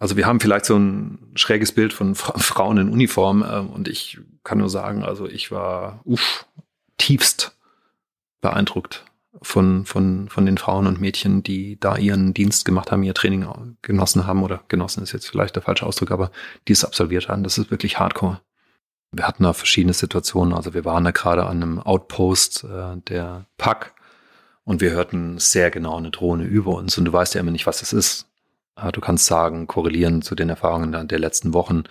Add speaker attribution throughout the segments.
Speaker 1: Also wir haben vielleicht so ein schräges Bild von Frauen in Uniform äh, und ich kann nur sagen, also ich war uff, tiefst beeindruckt von, von, von den Frauen und Mädchen, die da ihren Dienst gemacht haben, ihr Training genossen haben oder genossen ist jetzt vielleicht der falsche Ausdruck, aber die es absolviert haben. Das ist wirklich hardcore. Wir hatten da verschiedene Situationen. Also wir waren da gerade an einem Outpost äh, der Pack und wir hörten sehr genau eine Drohne über uns und du weißt ja immer nicht, was das ist. Ah, du kannst sagen, korrelieren zu den Erfahrungen der letzten Wochen,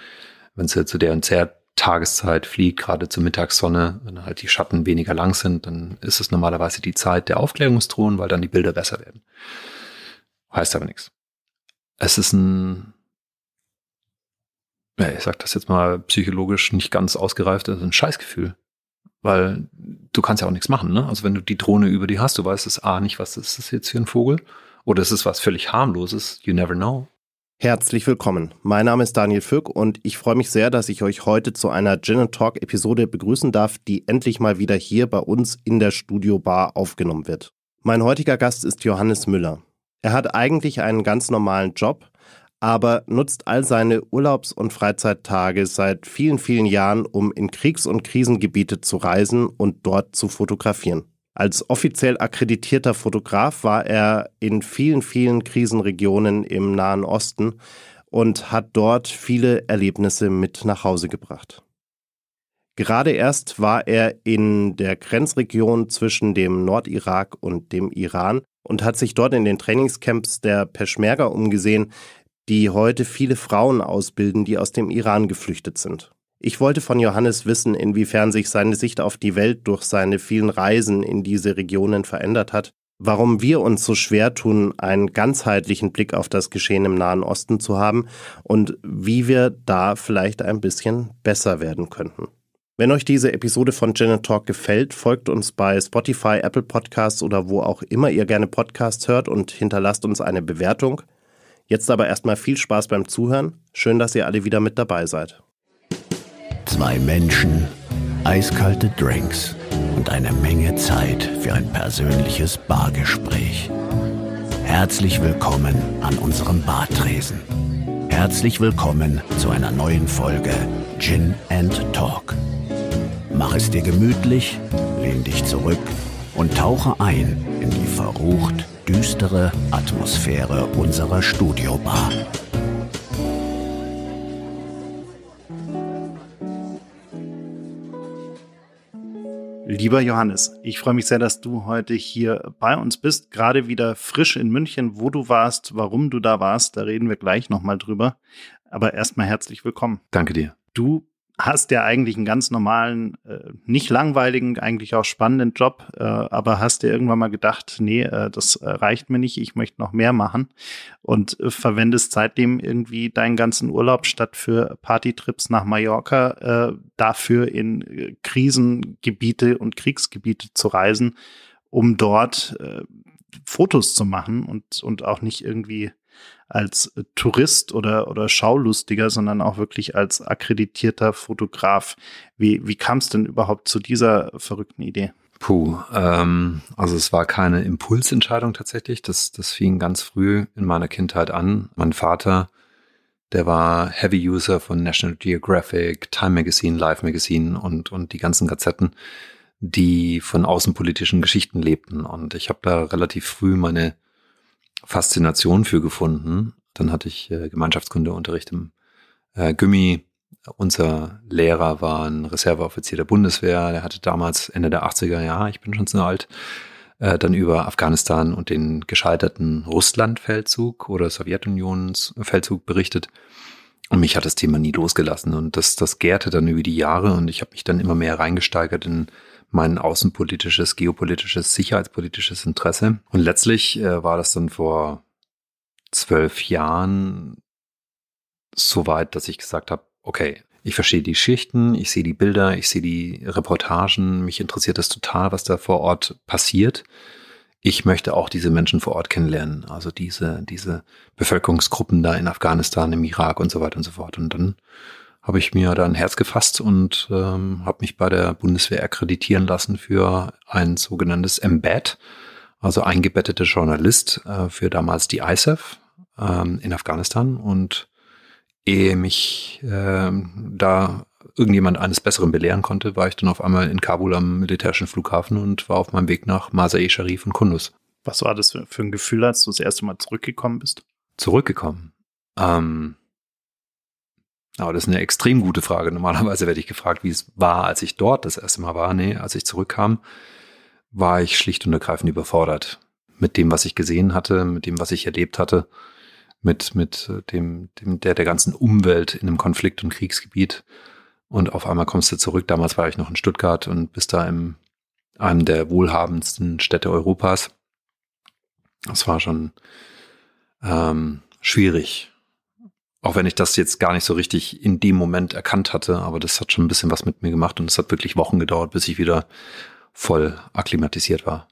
Speaker 1: wenn es zu der und der Tageszeit fliegt, gerade zur Mittagssonne, wenn halt die Schatten weniger lang sind, dann ist es normalerweise die Zeit der Aufklärungsdrohnen, weil dann die Bilder besser werden. Heißt aber nichts. Es ist ein, ja, ich sag das jetzt mal psychologisch nicht ganz ausgereift, also ein Scheißgefühl. Weil du kannst ja auch nichts machen, ne? Also wenn du die Drohne über die hast, du weißt es
Speaker 2: A nicht, was ist das jetzt für ein Vogel? Oder ist es was völlig harmloses? You never know. Herzlich willkommen. Mein Name ist Daniel Fück und ich freue mich sehr, dass ich euch heute zu einer Gin Talk Episode begrüßen darf, die endlich mal wieder hier bei uns in der Studio Bar aufgenommen wird. Mein heutiger Gast ist Johannes Müller. Er hat eigentlich einen ganz normalen Job, aber nutzt all seine Urlaubs- und Freizeittage seit vielen, vielen Jahren, um in Kriegs- und Krisengebiete zu reisen und dort zu fotografieren. Als offiziell akkreditierter Fotograf war er in vielen, vielen Krisenregionen im Nahen Osten und hat dort viele Erlebnisse mit nach Hause gebracht. Gerade erst war er in der Grenzregion zwischen dem Nordirak und dem Iran und hat sich dort in den Trainingscamps der Peschmerga umgesehen, die heute viele Frauen ausbilden, die aus dem Iran geflüchtet sind. Ich wollte von Johannes wissen, inwiefern sich seine Sicht auf die Welt durch seine vielen Reisen in diese Regionen verändert hat, warum wir uns so schwer tun, einen ganzheitlichen Blick auf das Geschehen im Nahen Osten zu haben und wie wir da vielleicht ein bisschen besser werden könnten. Wenn euch diese Episode von Janet Talk gefällt, folgt uns bei Spotify, Apple Podcasts oder wo auch immer ihr gerne Podcasts hört und hinterlasst uns eine Bewertung. Jetzt aber erstmal viel Spaß beim Zuhören. Schön, dass ihr alle wieder mit dabei seid. Zwei Menschen, eiskalte Drinks und eine Menge Zeit für ein persönliches Bargespräch. Herzlich willkommen an unserem Bartresen. Herzlich willkommen zu einer neuen Folge Gin and Talk. Mach es dir gemütlich, lehn dich zurück und tauche ein in die verrucht düstere Atmosphäre unserer Studiobar. Lieber Johannes, ich freue mich sehr, dass du heute hier bei uns bist, gerade wieder frisch in München, wo du warst, warum du da warst, da reden wir gleich nochmal drüber. Aber erstmal herzlich willkommen. Danke dir. Du hast ja eigentlich einen ganz normalen, äh, nicht langweiligen, eigentlich auch spannenden Job, äh, aber hast dir irgendwann mal gedacht, nee, äh, das reicht mir nicht, ich möchte noch mehr machen und verwendest seitdem irgendwie deinen ganzen Urlaub statt für Partytrips nach Mallorca dafür in Krisengebiete und Kriegsgebiete zu reisen, um dort Fotos zu machen und, und auch nicht irgendwie als äh, Tourist oder, oder Schaulustiger, sondern auch wirklich als akkreditierter Fotograf. Wie, wie kam es denn überhaupt zu dieser verrückten Idee?
Speaker 1: Puh, ähm, also es war keine Impulsentscheidung tatsächlich. Das, das fing ganz früh in meiner Kindheit an. Mein Vater, der war Heavy User von National Geographic, Time Magazine, Life Magazine und, und die ganzen Gazetten, die von außenpolitischen Geschichten lebten. Und ich habe da relativ früh meine Faszination für gefunden. Dann hatte ich äh, Gemeinschaftskundeunterricht im äh, Gummi. Unser Lehrer war ein Reserveoffizier der Bundeswehr. Der hatte damals Ende der 80er Jahre, ich bin schon zu alt, äh, dann über Afghanistan und den gescheiterten Russland-Feldzug oder Sowjetunion-Feldzug äh, berichtet. Und mich hat das Thema nie losgelassen. Und das, das gärte dann über die Jahre und ich habe mich dann immer mehr reingesteigert in mein außenpolitisches, geopolitisches, sicherheitspolitisches Interesse. Und letztlich äh, war das dann vor zwölf Jahren so weit, dass ich gesagt habe, okay, ich verstehe die Schichten, ich sehe die Bilder, ich sehe die Reportagen, mich interessiert das total, was da vor Ort passiert. Ich möchte auch diese Menschen vor Ort kennenlernen, also diese, diese Bevölkerungsgruppen da in Afghanistan, im Irak und so weiter und so fort. Und dann habe ich mir da ein Herz gefasst und ähm, habe mich bei der Bundeswehr akkreditieren lassen für ein sogenanntes Embed, also eingebettete Journalist äh, für damals die ISAF e ähm, in Afghanistan. Und ehe mich äh, da irgendjemand eines Besseren belehren konnte, war ich dann auf einmal in Kabul am militärischen Flughafen und war auf meinem Weg nach Masai Sharif und Kunduz.
Speaker 2: Was war das für ein Gefühl, als du das erste Mal zurückgekommen bist? Zurückgekommen.
Speaker 1: Ähm, aber das ist eine extrem gute Frage. Normalerweise werde ich gefragt, wie es war, als ich dort das erste Mal war. Nee, als ich zurückkam, war ich schlicht und ergreifend überfordert mit dem, was ich gesehen hatte, mit dem, was ich erlebt hatte, mit, mit äh, dem, dem, der, der ganzen Umwelt in einem Konflikt- und Kriegsgebiet. Und auf einmal kommst du zurück. Damals war ich noch in Stuttgart und bist da in einem der wohlhabendsten Städte Europas. Das war schon ähm, schwierig auch wenn ich das jetzt gar nicht so richtig in dem Moment erkannt hatte, aber das hat schon ein bisschen was mit mir gemacht und es hat wirklich Wochen gedauert, bis ich wieder voll akklimatisiert war.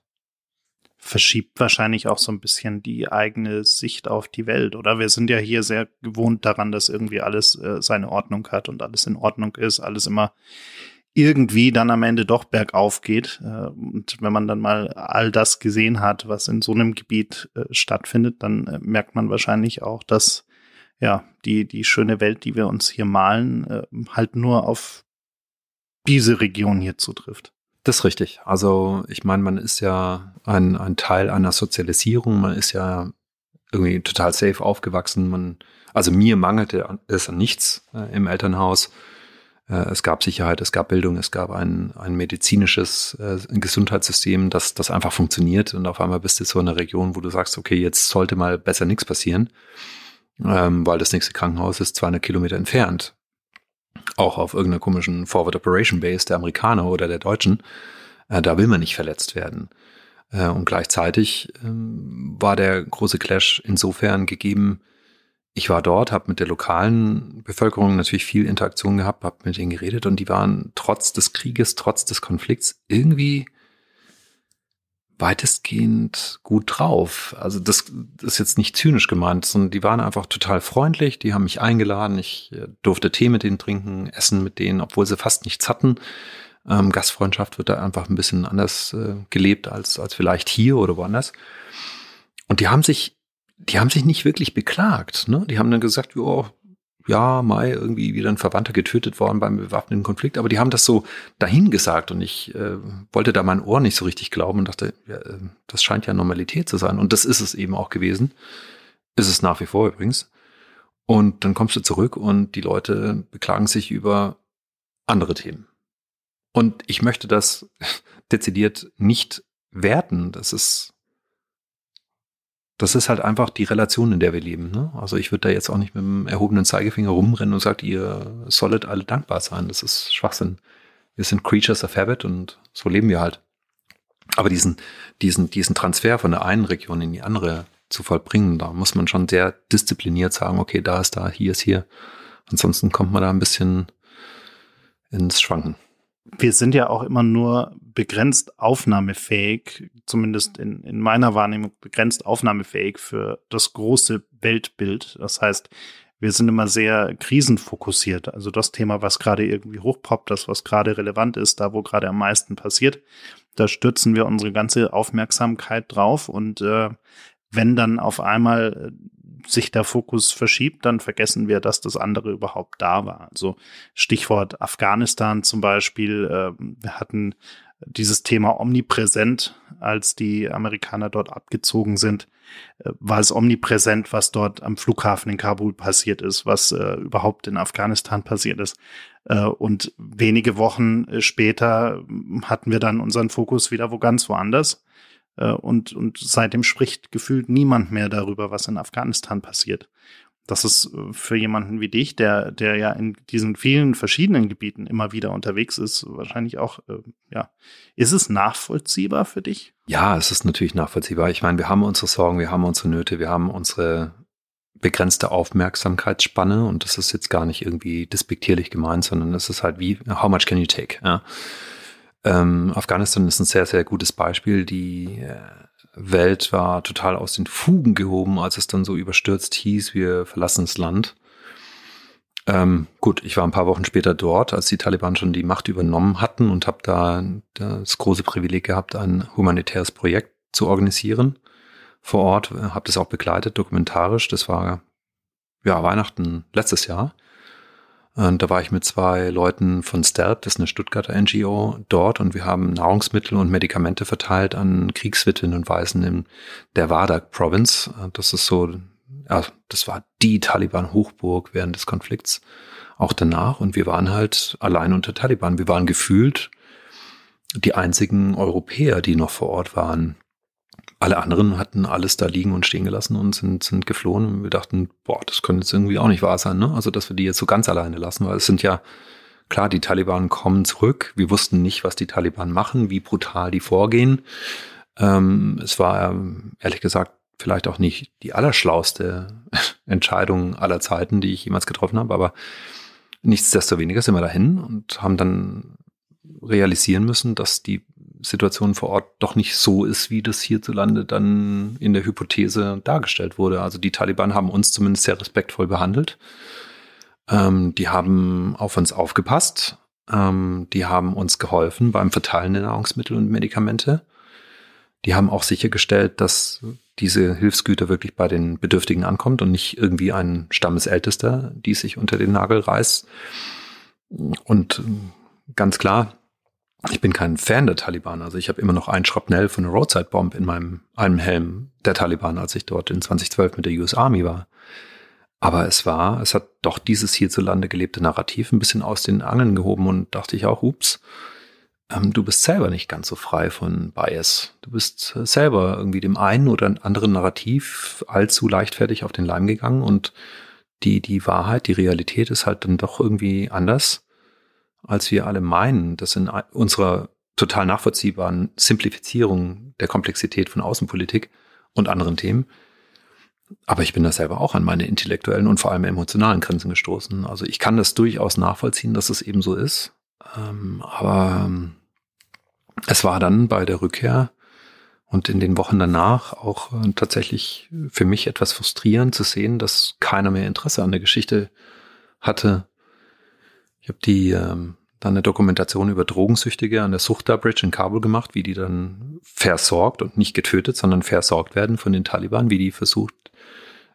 Speaker 2: Verschiebt wahrscheinlich auch so ein bisschen die eigene Sicht auf die Welt, oder? Wir sind ja hier sehr gewohnt daran, dass irgendwie alles äh, seine Ordnung hat und alles in Ordnung ist, alles immer irgendwie dann am Ende doch bergauf geht. Äh, und wenn man dann mal all das gesehen hat, was in so einem Gebiet äh, stattfindet, dann äh, merkt man wahrscheinlich auch, dass ja, die, die schöne Welt, die wir uns hier malen, äh, halt nur auf diese
Speaker 1: Region hier zutrifft. Das ist richtig. Also ich meine, man ist ja
Speaker 2: ein, ein Teil
Speaker 1: einer Sozialisierung, man ist ja irgendwie total safe aufgewachsen. Man, also mir mangelte es an nichts äh, im Elternhaus. Äh, es gab Sicherheit, es gab Bildung, es gab ein, ein medizinisches äh, Gesundheitssystem, das, das einfach funktioniert. Und auf einmal bist du so in einer Region, wo du sagst, okay, jetzt sollte mal besser nichts passieren ähm, weil das nächste Krankenhaus ist 200 Kilometer entfernt. Auch auf irgendeiner komischen Forward Operation Base der Amerikaner oder der Deutschen. Äh, da will man nicht verletzt werden. Äh, und gleichzeitig ähm, war der große Clash insofern gegeben, ich war dort, habe mit der lokalen Bevölkerung natürlich viel Interaktion gehabt, habe mit denen geredet und die waren trotz des Krieges, trotz des Konflikts irgendwie weitestgehend gut drauf. Also das ist jetzt nicht zynisch gemeint, sondern die waren einfach total freundlich, die haben mich eingeladen, ich äh, durfte Tee mit denen trinken, essen mit denen, obwohl sie fast nichts hatten. Ähm, Gastfreundschaft wird da einfach ein bisschen anders äh, gelebt als, als vielleicht hier oder woanders. Und die haben sich, die haben sich nicht wirklich beklagt. Ne? Die haben dann gesagt, jo, ja, Mai irgendwie wieder ein Verwandter getötet worden beim bewaffneten Konflikt, aber die haben das so dahingesagt und ich äh, wollte da mein Ohr nicht so richtig glauben und dachte, ja, äh, das scheint ja Normalität zu sein. Und das ist es eben auch gewesen. Ist es nach wie vor übrigens. Und dann kommst du zurück und die Leute beklagen sich über andere Themen. Und ich möchte das dezidiert nicht werten. Das ist das ist halt einfach die Relation, in der wir leben. Ne? Also ich würde da jetzt auch nicht mit dem erhobenen Zeigefinger rumrennen und sagt, ihr solltet alle dankbar sein. Das ist Schwachsinn. Wir sind Creatures of Habit und so leben wir halt. Aber diesen, diesen, diesen Transfer von der einen Region in die andere zu vollbringen, da muss man schon sehr diszipliniert sagen, okay, da ist da, hier ist hier. Ansonsten kommt man da ein bisschen ins Schwanken.
Speaker 2: Wir sind ja auch immer nur begrenzt aufnahmefähig, zumindest in, in meiner Wahrnehmung begrenzt aufnahmefähig für das große Weltbild. Das heißt, wir sind immer sehr krisenfokussiert. Also das Thema, was gerade irgendwie hochpoppt, das, was gerade relevant ist, da, wo gerade am meisten passiert, da stürzen wir unsere ganze Aufmerksamkeit drauf. Und äh, wenn dann auf einmal äh, sich der Fokus verschiebt, dann vergessen wir, dass das andere überhaupt da war. Also Stichwort Afghanistan zum Beispiel. Äh, wir hatten dieses Thema omnipräsent, als die Amerikaner dort abgezogen sind, äh, war es omnipräsent, was dort am Flughafen in Kabul passiert ist, was äh, überhaupt in Afghanistan passiert ist. Äh, und wenige Wochen äh, später hm, hatten wir dann unseren Fokus wieder wo ganz woanders. Äh, und, und seitdem spricht gefühlt niemand mehr darüber, was in Afghanistan passiert das ist äh, für jemanden wie dich, der, der ja in diesen vielen verschiedenen Gebieten immer wieder unterwegs ist, wahrscheinlich auch, äh, ja. Ist es nachvollziehbar für dich?
Speaker 1: Ja, es ist natürlich nachvollziehbar. Ich meine, wir haben unsere Sorgen, wir haben unsere Nöte, wir haben unsere begrenzte Aufmerksamkeitsspanne und das ist jetzt gar nicht irgendwie despektierlich gemeint, sondern es ist halt wie, how much can you take? Ja. Ähm, Afghanistan ist ein sehr, sehr gutes Beispiel. Die äh, Welt war total aus den Fugen gehoben, als es dann so überstürzt hieß, wir verlassen das Land. Ähm, gut, ich war ein paar Wochen später dort, als die Taliban schon die Macht übernommen hatten und habe da das große Privileg gehabt, ein humanitäres Projekt zu organisieren vor Ort, habe das auch begleitet, dokumentarisch. Das war ja Weihnachten letztes Jahr. Und da war ich mit zwei Leuten von STERP, das ist eine Stuttgarter NGO, dort und wir haben Nahrungsmittel und Medikamente verteilt an Kriegswitwen und Waisen in der Wardak Province. Das ist so, ja, das war die Taliban-Hochburg während des Konflikts, auch danach. Und wir waren halt allein unter Taliban. Wir waren gefühlt die einzigen Europäer, die noch vor Ort waren alle anderen hatten alles da liegen und stehen gelassen und sind, sind geflohen. Und wir dachten, boah, das könnte jetzt irgendwie auch nicht wahr sein, ne? Also, dass wir die jetzt so ganz alleine lassen, weil es sind ja, klar, die Taliban kommen zurück. Wir wussten nicht, was die Taliban machen, wie brutal die vorgehen. Ähm, es war, ehrlich gesagt, vielleicht auch nicht die allerschlauste Entscheidung aller Zeiten, die ich jemals getroffen habe, aber nichtsdestoweniger sind wir dahin und haben dann realisieren müssen, dass die Situation vor Ort doch nicht so ist, wie das hierzulande dann in der Hypothese dargestellt wurde. Also die Taliban haben uns zumindest sehr respektvoll behandelt. Ähm, die haben auf uns aufgepasst. Ähm, die haben uns geholfen beim Verteilen der Nahrungsmittel und Medikamente. Die haben auch sichergestellt, dass diese Hilfsgüter wirklich bei den Bedürftigen ankommt und nicht irgendwie ein Stammesältester, die sich unter den Nagel reißt. Und ganz klar, ich bin kein Fan der Taliban. Also ich habe immer noch ein Schrapnell von einer Roadside Bomb in meinem einem Helm der Taliban, als ich dort in 2012 mit der US Army war. Aber es war, es hat doch dieses hierzulande gelebte Narrativ ein bisschen aus den Angeln gehoben und dachte ich auch, ups, ähm, du bist selber nicht ganz so frei von Bias. Du bist äh, selber irgendwie dem einen oder anderen Narrativ allzu leichtfertig auf den Leim gegangen und die, die Wahrheit, die Realität ist halt dann doch irgendwie anders als wir alle meinen, dass in unserer total nachvollziehbaren Simplifizierung der Komplexität von Außenpolitik und anderen Themen. Aber ich bin da selber auch an meine intellektuellen und vor allem emotionalen Grenzen gestoßen. Also ich kann das durchaus nachvollziehen, dass es eben so ist. Ähm, aber ähm, es war dann bei der Rückkehr und in den Wochen danach auch äh, tatsächlich für mich etwas frustrierend zu sehen, dass keiner mehr Interesse an der Geschichte hatte ich habe die ähm, dann eine Dokumentation über Drogensüchtige an der Suchta Bridge in Kabul gemacht, wie die dann versorgt und nicht getötet, sondern versorgt werden von den Taliban, wie die versucht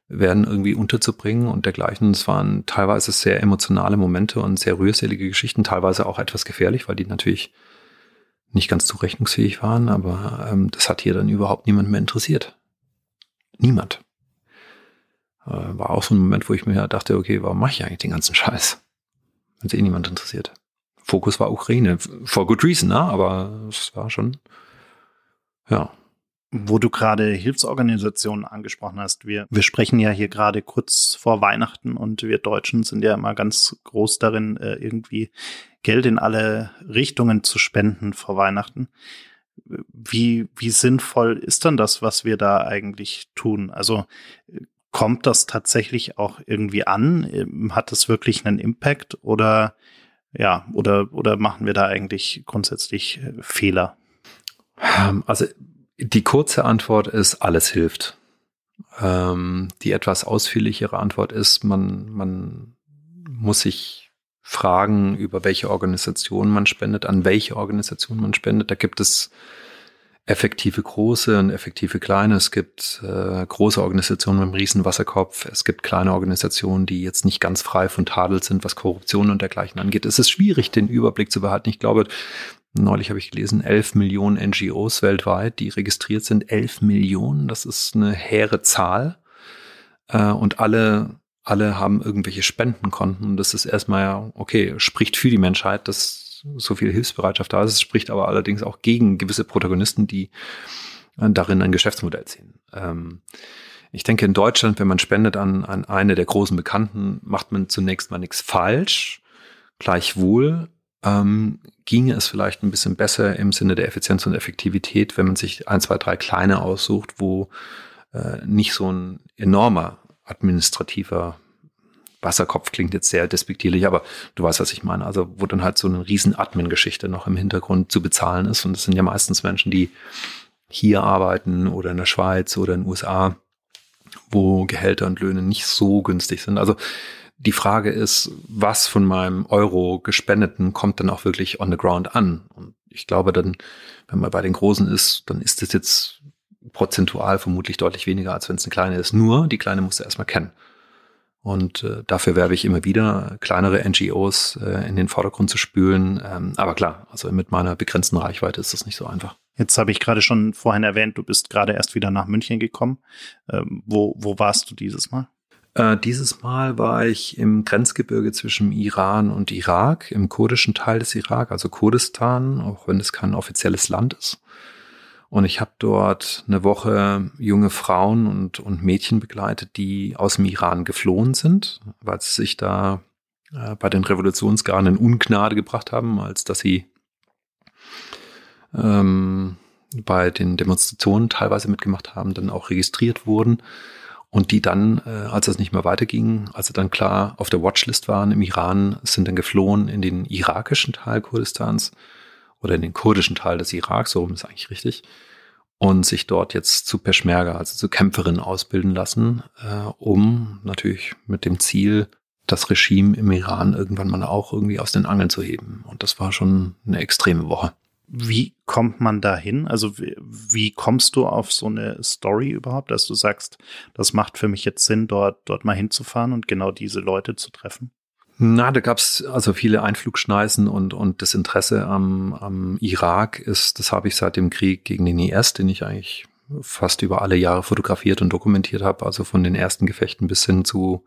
Speaker 1: werden, irgendwie unterzubringen und dergleichen. Es waren teilweise sehr emotionale Momente und sehr rührselige Geschichten, teilweise auch etwas gefährlich, weil die natürlich nicht ganz zurechnungsfähig waren, aber ähm, das hat hier dann überhaupt niemand mehr interessiert. Niemand. Äh, war auch so ein Moment, wo ich mir dachte, okay, warum mache ich eigentlich den ganzen Scheiß? wenn es eh niemand interessiert. Fokus war Ukraine.
Speaker 2: For good reason, ne? aber es war schon, ja. Wo du gerade Hilfsorganisationen angesprochen hast, wir, wir sprechen ja hier gerade kurz vor Weihnachten und wir Deutschen sind ja immer ganz groß darin, äh, irgendwie Geld in alle Richtungen zu spenden vor Weihnachten. Wie, wie sinnvoll ist dann das, was wir da eigentlich tun? Also äh, kommt das tatsächlich auch irgendwie an? Ähm, hat das wirklich einen Impact oder ja, oder, oder machen wir da eigentlich grundsätzlich äh, Fehler? Ähm, also die kurze Antwort ist,
Speaker 1: alles hilft. Ähm, die etwas ausführlichere Antwort ist, man, man muss sich fragen, über welche Organisation man spendet, an welche Organisation man spendet. Da gibt es effektive große und effektive kleine. Es gibt äh, große Organisationen mit einem riesen Wasserkopf. Es gibt kleine Organisationen, die jetzt nicht ganz frei von Tadel sind, was Korruption und dergleichen angeht. Es ist schwierig, den Überblick zu behalten. Ich glaube, neulich habe ich gelesen, 11 Millionen NGOs weltweit, die registriert sind. 11 Millionen, das ist eine hehre Zahl. Äh, und alle alle haben irgendwelche Spendenkonten. Das ist erstmal, ja, okay, spricht für die Menschheit, dass so viel Hilfsbereitschaft da ist. Es spricht aber allerdings auch gegen gewisse Protagonisten, die äh, darin ein Geschäftsmodell ziehen. Ähm, ich denke, in Deutschland, wenn man spendet an, an eine der großen Bekannten, macht man zunächst mal nichts falsch. Gleichwohl ähm, ginge es vielleicht ein bisschen besser im Sinne der Effizienz und Effektivität, wenn man sich ein, zwei, drei kleine aussucht, wo äh, nicht so ein enormer administrativer Wasserkopf klingt jetzt sehr despektierlich, aber du weißt, was ich meine. Also, wo dann halt so eine riesen Admin-Geschichte noch im Hintergrund zu bezahlen ist. Und das sind ja meistens Menschen, die hier arbeiten oder in der Schweiz oder in den USA, wo Gehälter und Löhne nicht so günstig sind. Also, die Frage ist, was von meinem Euro gespendeten kommt dann auch wirklich on the ground an? Und ich glaube dann, wenn man bei den Großen ist, dann ist das jetzt prozentual vermutlich deutlich weniger, als wenn es eine kleine ist. Nur die kleine musst du erstmal kennen. Und äh, dafür werbe ich immer wieder, kleinere NGOs äh, in den Vordergrund zu spülen. Ähm, aber klar, also
Speaker 2: mit meiner begrenzten Reichweite ist das nicht so einfach. Jetzt habe ich gerade schon vorhin erwähnt, du bist gerade erst wieder nach München gekommen. Ähm, wo, wo warst du dieses Mal? Äh, dieses Mal war ich
Speaker 1: im Grenzgebirge zwischen Iran und Irak, im kurdischen Teil des Irak, also Kurdistan, auch wenn es kein offizielles Land ist. Und ich habe dort eine Woche junge Frauen und, und Mädchen begleitet, die aus dem Iran geflohen sind, weil sie sich da äh, bei den Revolutionsgarden in Ungnade gebracht haben, als dass sie ähm, bei den Demonstrationen teilweise mitgemacht haben, dann auch registriert wurden und die dann, äh, als es nicht mehr weiterging, als sie dann klar auf der Watchlist waren im Iran, sind dann geflohen in den irakischen Teil Kurdistans oder in den kurdischen Teil des Iraks, so rum ist eigentlich richtig, und sich dort jetzt zu Peschmerga, also zu Kämpferinnen ausbilden lassen, äh, um natürlich mit dem Ziel, das Regime im Iran irgendwann mal auch irgendwie aus den Angeln zu heben. Und das war schon eine extreme
Speaker 2: Woche. Wie kommt man da hin? Also wie, wie, kommst du auf so eine Story überhaupt, dass du sagst, das macht für mich jetzt Sinn, dort, dort mal hinzufahren und genau diese Leute zu treffen?
Speaker 1: Na, da gab's also viele Einflugschneisen und, und das Interesse am, am Irak ist, das habe ich seit dem Krieg gegen den IS, den ich eigentlich fast über alle Jahre fotografiert und dokumentiert habe, also von den ersten Gefechten bis hin zu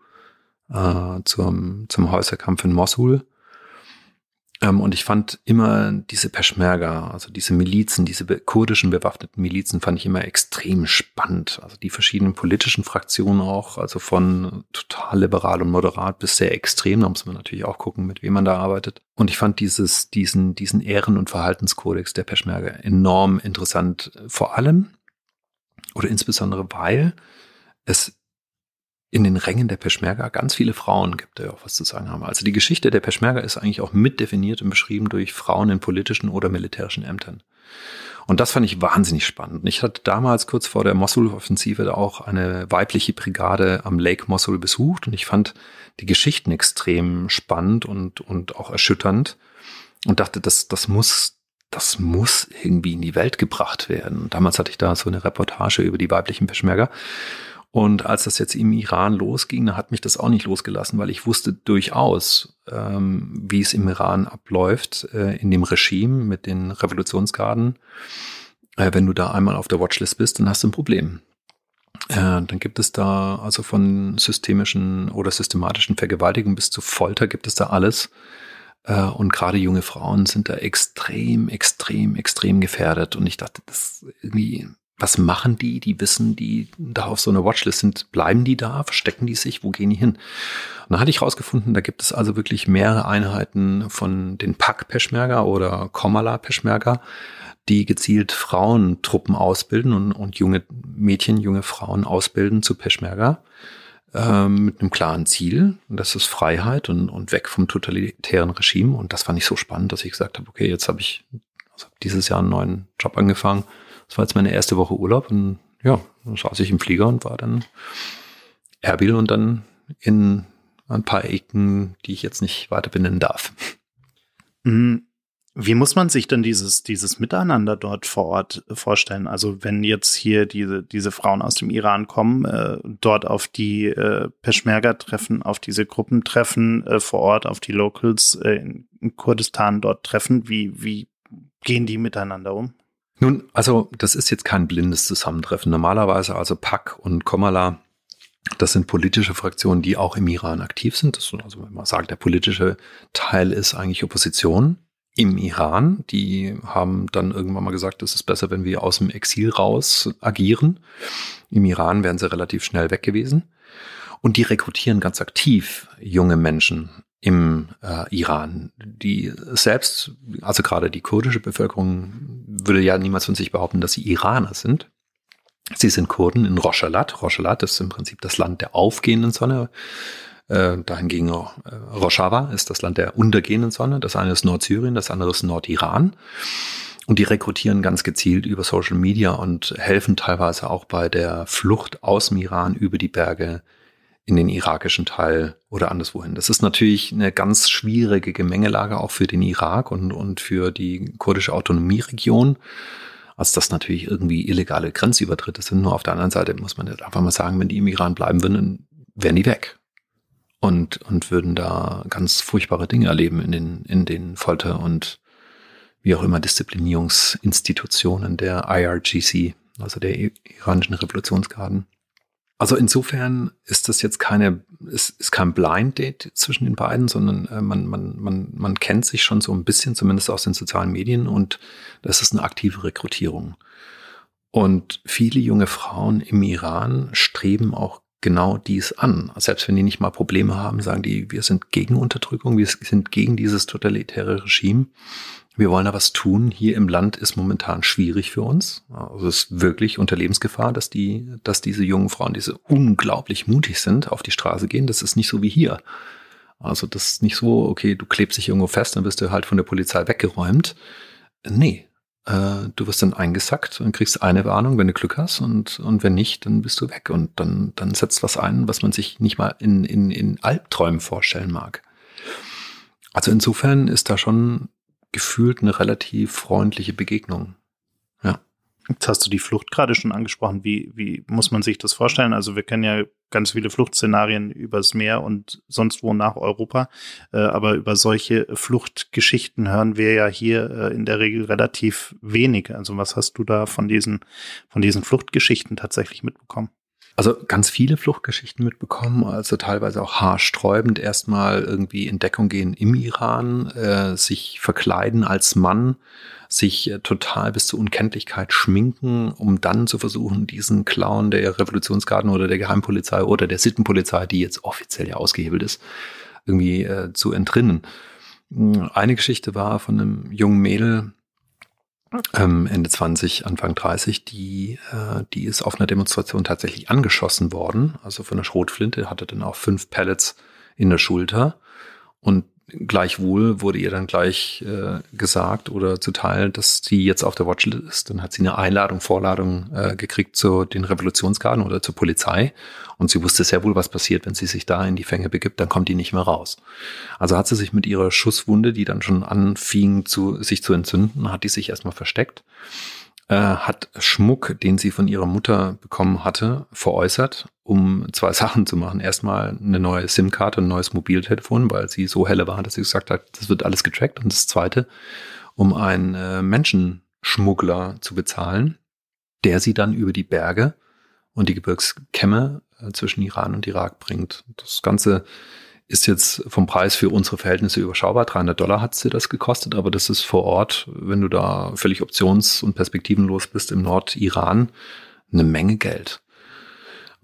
Speaker 1: äh, zum, zum Häuserkampf in Mosul. Ähm, und ich fand immer diese Peschmerga, also diese Milizen, diese kurdischen bewaffneten Milizen, fand ich immer extrem spannend. Also die verschiedenen politischen Fraktionen auch, also von total liberal und moderat bis sehr extrem, da muss man natürlich auch gucken, mit wem man da arbeitet. Und ich fand dieses, diesen, diesen Ehren- und Verhaltenskodex der Peschmerga enorm interessant, vor allem oder insbesondere weil es in den Rängen der Peschmerga ganz viele Frauen gibt, die auch was zu sagen haben. Also die Geschichte der Peschmerga ist eigentlich auch mitdefiniert und beschrieben durch Frauen in politischen oder militärischen Ämtern. Und das fand ich wahnsinnig spannend. Ich hatte damals kurz vor der Mossul-Offensive auch eine weibliche Brigade am Lake Mossul besucht und ich fand die Geschichten extrem spannend und, und auch erschütternd und dachte, das, das muss, das muss irgendwie in die Welt gebracht werden. damals hatte ich da so eine Reportage über die weiblichen Peschmerga und als das jetzt im Iran losging, hat mich das auch nicht losgelassen, weil ich wusste durchaus, ähm, wie es im Iran abläuft, äh, in dem Regime mit den Revolutionsgarden. Äh, wenn du da einmal auf der Watchlist bist, dann hast du ein Problem. Äh, dann gibt es da also von systemischen oder systematischen Vergewaltigungen bis zu Folter gibt es da alles. Äh, und gerade junge Frauen sind da extrem, extrem, extrem gefährdet. Und ich dachte, das irgendwie was machen die? Die wissen, die da auf so einer Watchlist sind, bleiben die da, verstecken die sich, wo gehen die hin? Und dann hatte ich rausgefunden, da gibt es also wirklich mehrere Einheiten von den pak peschmerga oder komala peschmerga die gezielt Frauentruppen ausbilden und, und, junge Mädchen, junge Frauen ausbilden zu Peschmerga äh, mit einem klaren Ziel. Und das ist Freiheit und, und weg vom totalitären Regime. Und das fand ich so spannend, dass ich gesagt habe, okay, jetzt habe ich also dieses Jahr einen neuen Job angefangen das war jetzt meine erste Woche Urlaub und ja, dann saß ich im Flieger und war dann Erbil und dann in ein paar Ecken, die ich jetzt nicht weiter benennen darf.
Speaker 2: Mhm. Wie muss man sich denn dieses, dieses Miteinander dort vor Ort vorstellen? Also wenn jetzt hier diese, diese Frauen aus dem Iran kommen, äh, dort auf die äh, Peschmerga treffen, auf diese Gruppen treffen, äh, vor Ort auf die Locals äh, in Kurdistan dort treffen, wie, wie gehen die miteinander um?
Speaker 1: Nun, also das ist jetzt kein blindes Zusammentreffen. Normalerweise also PAK und Komala, das sind politische Fraktionen, die auch im Iran aktiv sind. Das, ist also wenn man sagt, der politische Teil ist eigentlich Opposition im Iran. Die haben dann irgendwann mal gesagt, es ist besser, wenn wir aus dem Exil raus agieren. Im Iran wären sie relativ schnell weg gewesen. Und die rekrutieren ganz aktiv junge Menschen im äh, Iran. Die selbst, also gerade die kurdische Bevölkerung, würde ja niemals von sich behaupten, dass sie Iraner sind. Sie sind Kurden in Roschalat. Roschalat ist im Prinzip das Land der aufgehenden Sonne. Äh, dahingegen äh, Rojava ist das Land der untergehenden Sonne. Das eine ist Nordsyrien, das andere ist Nordiran. Und die rekrutieren ganz gezielt über Social Media und helfen teilweise auch bei der Flucht aus dem Iran über die Berge in den irakischen Teil oder anderswohin. Das ist natürlich eine ganz schwierige Gemengelage auch für den Irak und, und für die kurdische Autonomieregion, als das natürlich irgendwie illegale Grenzübertritte sind. Nur auf der anderen Seite muss man jetzt einfach mal sagen, wenn die im Iran bleiben würden, wären die weg. Und, und würden da ganz furchtbare Dinge erleben in den, in den Folter- und wie auch immer Disziplinierungsinstitutionen der IRGC, also der iranischen Revolutionsgarden. Also insofern ist das jetzt keine, ist, ist kein Blind Date zwischen den beiden, sondern äh, man, man, man, man kennt sich schon so ein bisschen, zumindest aus den sozialen Medien und das ist eine aktive Rekrutierung. Und viele junge Frauen im Iran streben auch genau dies an. Selbst wenn die nicht mal Probleme haben, sagen die, wir sind gegen Unterdrückung, wir sind gegen dieses totalitäre Regime wir wollen da was tun. Hier im Land ist momentan schwierig für uns. Also es ist wirklich unter Lebensgefahr, dass die, dass diese jungen Frauen, diese unglaublich mutig sind, auf die Straße gehen. Das ist nicht so wie hier. Also das ist nicht so, okay, du klebst dich irgendwo fest, dann wirst du halt von der Polizei weggeräumt. Nee, äh, du wirst dann eingesackt und kriegst eine Warnung, wenn du Glück hast und, und wenn nicht, dann bist du weg und dann, dann setzt was ein, was man sich nicht mal in, in, in Albträumen vorstellen mag. Also insofern ist da schon gefühlt eine relativ
Speaker 2: freundliche Begegnung. Ja. Jetzt hast du die Flucht gerade schon angesprochen. Wie, wie muss man sich das vorstellen? Also wir kennen ja ganz viele Fluchtszenarien übers Meer und sonst wo nach Europa. Äh, aber über solche Fluchtgeschichten hören wir ja hier äh, in der Regel relativ wenig. Also was hast du da von diesen, von diesen Fluchtgeschichten tatsächlich mitbekommen? also ganz viele Fluchtgeschichten mitbekommen, also teilweise auch haarsträubend
Speaker 1: erstmal irgendwie in Deckung gehen im Iran, äh, sich verkleiden als Mann, sich äh, total bis zur Unkenntlichkeit schminken, um dann zu versuchen, diesen Clown der Revolutionsgarden oder der Geheimpolizei oder der Sittenpolizei, die jetzt offiziell ja ausgehebelt ist, irgendwie äh, zu entrinnen. Hm, eine Geschichte war von einem jungen Mädel, ähm, Ende 20, Anfang 30, die, äh, die ist auf einer Demonstration tatsächlich angeschossen worden, also von einer Schrotflinte, hatte dann auch fünf Pellets in der Schulter. Und gleichwohl wurde ihr dann gleich äh, gesagt oder zuteil, dass die jetzt auf der Watchlist ist. Dann hat sie eine Einladung, Vorladung äh, gekriegt zu den Revolutionsgarden oder zur Polizei. Und sie wusste sehr wohl, was passiert, wenn sie sich da in die Fänge begibt, dann kommt die nicht mehr raus. Also hat sie sich mit ihrer Schusswunde, die dann schon anfing, zu, sich zu entzünden, hat die sich erstmal versteckt Äh, hat Schmuck, den sie von ihrer Mutter bekommen hatte, veräußert um zwei Sachen zu machen. Erstmal eine neue SIM-Karte, ein neues Mobiltelefon, weil sie so helle war, dass sie gesagt hat, das wird alles getrackt. Und das Zweite, um einen äh, Menschenschmuggler zu bezahlen, der sie dann über die Berge und die Gebirgskämme äh, zwischen Iran und Irak bringt. Das Ganze ist jetzt vom Preis für unsere Verhältnisse überschaubar. 300 Dollar hat sie das gekostet, aber das ist vor Ort, wenn du da völlig options- und perspektivenlos bist im Nordiran, eine Menge Geld.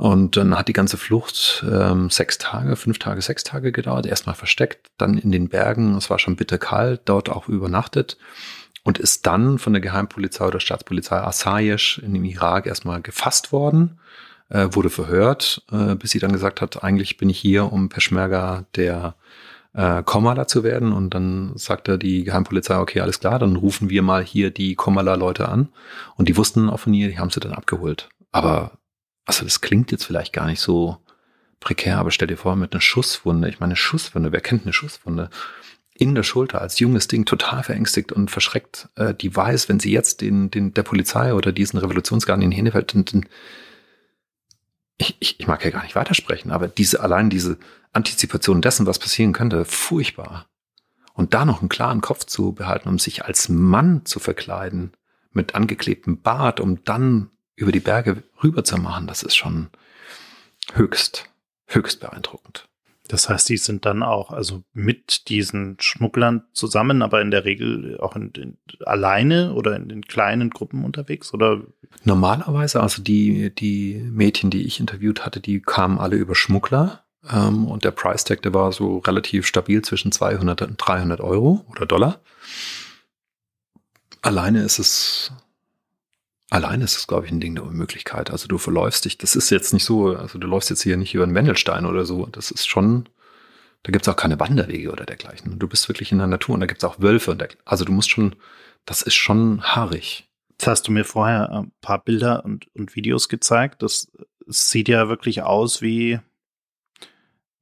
Speaker 1: Und dann hat die ganze Flucht ähm, sechs Tage, fünf Tage, sechs Tage gedauert. Erstmal versteckt, dann in den Bergen. Es war schon bitter kalt, dort auch übernachtet und ist dann von der Geheimpolizei oder Staatspolizei Asayesh in dem Irak erstmal gefasst worden, äh, wurde verhört, äh, bis sie dann gesagt hat, eigentlich bin ich hier, um Peschmerga der äh, Komala zu werden. Und dann sagte die Geheimpolizei, okay, alles klar, dann rufen wir mal hier die Komala-Leute an. Und die wussten auch von ihr, die haben sie dann abgeholt. Aber also das klingt jetzt vielleicht gar nicht so prekär, aber stell dir vor, mit einer Schusswunde, ich meine, Schusswunde, wer kennt eine Schusswunde? In der Schulter als junges Ding total verängstigt und verschreckt, äh, die weiß, wenn sie jetzt den, den, der Polizei oder diesen Revolutionsgarn in die Hände fällt, dann, dann ich, ich, ich mag ja gar nicht weitersprechen, aber diese, allein diese Antizipation dessen, was passieren könnte, furchtbar. Und da noch einen klaren Kopf zu behalten, um sich als Mann zu verkleiden, mit angeklebtem Bart, um dann über die Berge rüber zu machen,
Speaker 2: das ist schon höchst, höchst beeindruckend. Das heißt, die sind dann auch also mit diesen Schmugglern zusammen, aber in der Regel auch in, in, alleine oder in den kleinen Gruppen unterwegs oder?
Speaker 1: Normalerweise, also die, die Mädchen, die ich interviewt hatte, die kamen alle über Schmuggler. Ähm, und der Price Tag, der war so relativ stabil zwischen 200 und 300 Euro oder Dollar. Alleine ist es Allein ist es, glaube ich, ein Ding der Unmöglichkeit. Also du verläufst dich, das ist jetzt nicht so, also du läufst jetzt hier nicht über einen Wendelstein oder so. Das ist schon, da gibt's auch keine Wanderwege oder dergleichen. Du bist wirklich in der Natur und da gibt's auch Wölfe. Und der, also du musst schon, das
Speaker 2: ist schon haarig. Jetzt hast du mir vorher ein äh, paar Bilder und, und Videos gezeigt. Das sieht ja wirklich aus wie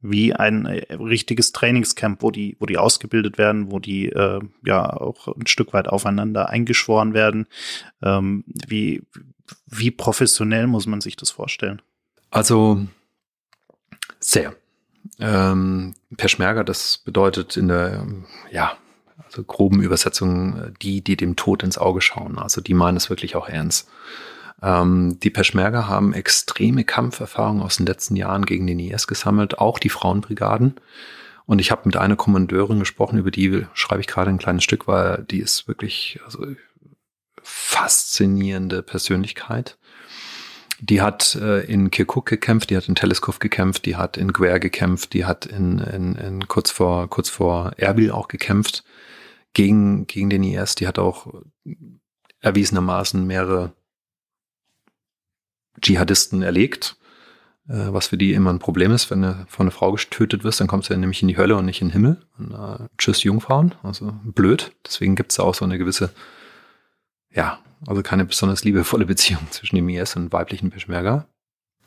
Speaker 2: wie ein äh, richtiges Trainingscamp, wo die, wo die ausgebildet werden, wo die äh, ja auch ein Stück weit aufeinander eingeschworen werden. Ähm, wie, wie professionell muss man sich das vorstellen?
Speaker 1: Also sehr. Ähm, Peschmerga, das bedeutet in der ja, also groben Übersetzung äh, die, die dem Tod ins Auge schauen. Also die meinen es wirklich auch ernst. Ähm, die Peschmerga haben extreme Kampferfahrung aus den letzten Jahren gegen den IS gesammelt, auch die Frauenbrigaden. Und ich habe mit einer Kommandeurin gesprochen, über die schreibe ich gerade ein kleines Stück, weil die ist wirklich also, faszinierende Persönlichkeit. Die hat äh, in Kirkuk gekämpft, die hat in Teleskop gekämpft, die hat in Guer gekämpft, die hat in, in, in kurz vor kurz vor Erbil auch gekämpft gegen gegen den IS. Die hat auch erwiesenermaßen mehrere Dschihadisten erlegt, äh, was für die immer ein Problem ist, wenn du von einer Frau getötet wirst, dann kommst du ja nämlich in die Hölle und nicht in den Himmel. Und, äh, tschüss Jungfrauen, also blöd. Deswegen gibt es auch so eine gewisse, ja, also keine besonders liebevolle Beziehung zwischen dem IS und weiblichen Peschmerga.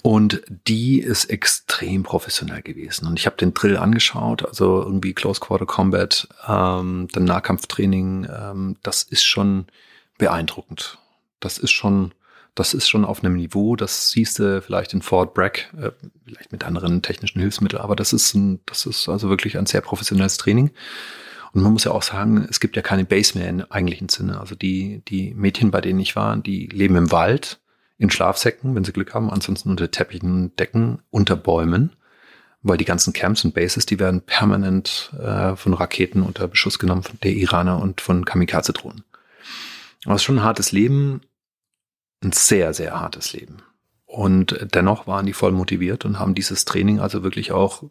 Speaker 1: Und die ist extrem professionell gewesen. Und ich habe den Drill angeschaut, also irgendwie Close Quarter Combat, ähm, dann Nahkampftraining. Ähm, das ist schon beeindruckend. Das ist schon das ist schon auf einem Niveau, das siehst du vielleicht in Fort Bragg, äh, vielleicht mit anderen technischen Hilfsmitteln, aber das ist, ein, das ist also wirklich ein sehr professionelles Training. Und man muss ja auch sagen, es gibt ja keine Base mehr im eigentlichen Sinne. Also die, die Mädchen, bei denen ich war, die leben im Wald, in Schlafsäcken, wenn sie Glück haben, ansonsten unter Teppichen, Decken, unter Bäumen, weil die ganzen Camps und Bases, die werden permanent äh, von Raketen unter Beschuss genommen, von der Iraner und von Kamikaze-Drohnen. Aber es ist schon ein hartes Leben ein sehr, sehr hartes Leben. Und dennoch waren die voll motiviert und haben dieses Training also wirklich auch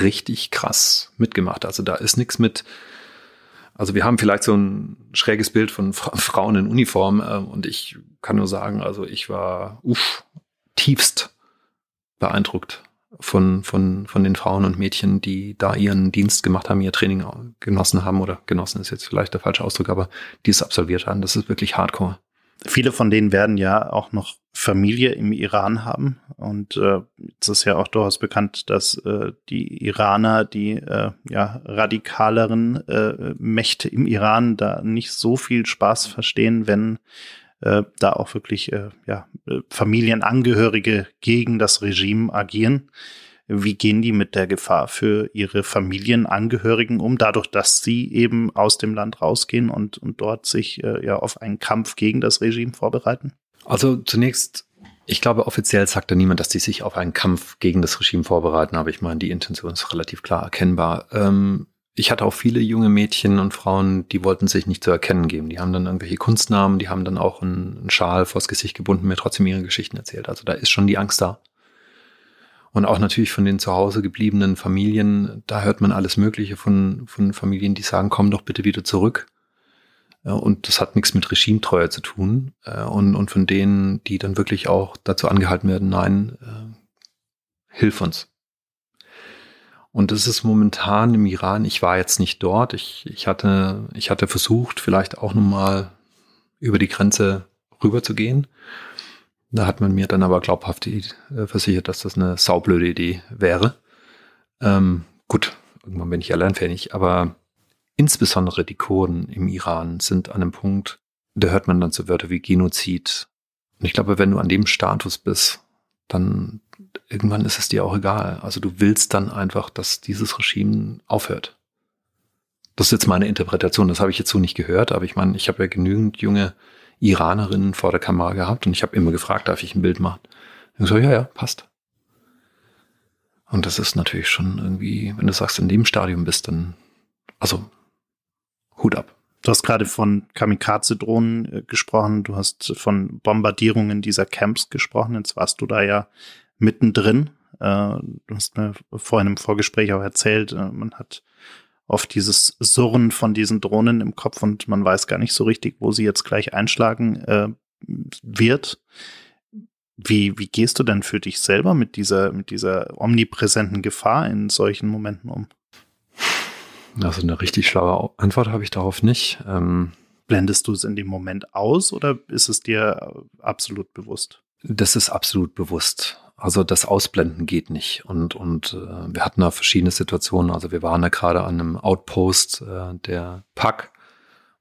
Speaker 1: richtig krass mitgemacht. Also da ist nichts mit, also wir haben vielleicht so ein schräges Bild von Frauen in Uniform äh, und ich kann nur sagen, also ich war uff, tiefst beeindruckt von, von, von den Frauen und Mädchen, die da ihren Dienst gemacht haben, ihr Training genossen haben oder genossen ist jetzt vielleicht der falsche Ausdruck, aber die es absolviert
Speaker 2: haben. Das ist wirklich hardcore viele von denen werden ja auch noch Familie im Iran haben. Und äh, es ist ja auch durchaus bekannt, dass äh, die Iraner, die äh, ja, radikaleren äh, Mächte im Iran da nicht so viel Spaß verstehen, wenn äh, da auch wirklich äh, ja, äh, Familienangehörige gegen das Regime agieren wie gehen die mit der Gefahr für ihre Familienangehörigen um, dadurch, dass sie eben aus dem Land rausgehen und, und dort sich äh, ja auf einen Kampf gegen das Regime vorbereiten? Also zunächst, ich glaube, offiziell
Speaker 1: sagt da niemand, dass die sich auf einen Kampf gegen das Regime vorbereiten, aber ich meine, die Intention ist relativ klar erkennbar. Ähm, ich hatte auch viele junge Mädchen und Frauen, die wollten sich nicht zu erkennen geben. Die haben dann irgendwelche Kunstnamen, die haben dann auch einen, einen Schal vors Gesicht gebunden, mir trotzdem ihre Geschichten erzählt. Also da ist schon die Angst da und auch natürlich von den zu Hause gebliebenen Familien, da hört man alles Mögliche von, von Familien, die sagen, komm doch bitte wieder zurück. Äh, und das hat nichts mit Regimetreue zu tun. Äh, und, und von denen, die dann wirklich auch dazu angehalten werden, nein, äh, hilf uns. Und das ist momentan im Iran, ich war jetzt nicht dort, ich, ich, hatte, ich hatte versucht, vielleicht auch nochmal über die Grenze rüberzugehen. zu gehen. Da hat man mir dann aber glaubhaft äh, versichert, dass das eine saublöde Idee wäre. Ähm, gut, irgendwann bin ich alleinfähig, aber insbesondere die Kurden im Iran sind an einem Punkt, da hört man dann so Wörter wie Genozid. Und ich glaube, wenn du an dem Status bist, dann irgendwann ist es dir auch egal. Also du willst dann einfach, dass dieses Regime aufhört. Das ist jetzt meine Interpretation, das habe ich jetzt so nicht gehört, aber ich meine, ich habe ja genügend junge Iranerinnen vor der Kamera gehabt und ich habe immer gefragt, darf ich ein Bild machen? Und so, ja, ja, passt. Und das ist natürlich schon irgendwie, wenn du sagst, in dem
Speaker 2: Stadium bist, dann, also Hut ab. Du hast gerade von Kamikaze-Drohnen äh, gesprochen, du hast von Bombardierungen dieser Camps gesprochen, jetzt warst du da ja mittendrin. Äh, du hast mir vorhin im Vorgespräch auch erzählt, äh, man hat oft dieses Surren von diesen Drohnen im Kopf und man weiß gar nicht so richtig, wo sie jetzt gleich einschlagen äh, wird. Wie, wie gehst du denn für dich selber mit dieser, mit dieser omnipräsenten Gefahr in solchen Momenten um? Also eine richtig schlaue Antwort habe ich darauf nicht. Ähm Blendest du es in dem Moment aus oder ist es dir absolut bewusst?
Speaker 1: Das ist absolut bewusst. Also das Ausblenden geht nicht. Und, und äh, wir hatten da verschiedene Situationen. Also wir waren da gerade an einem Outpost äh, der Pack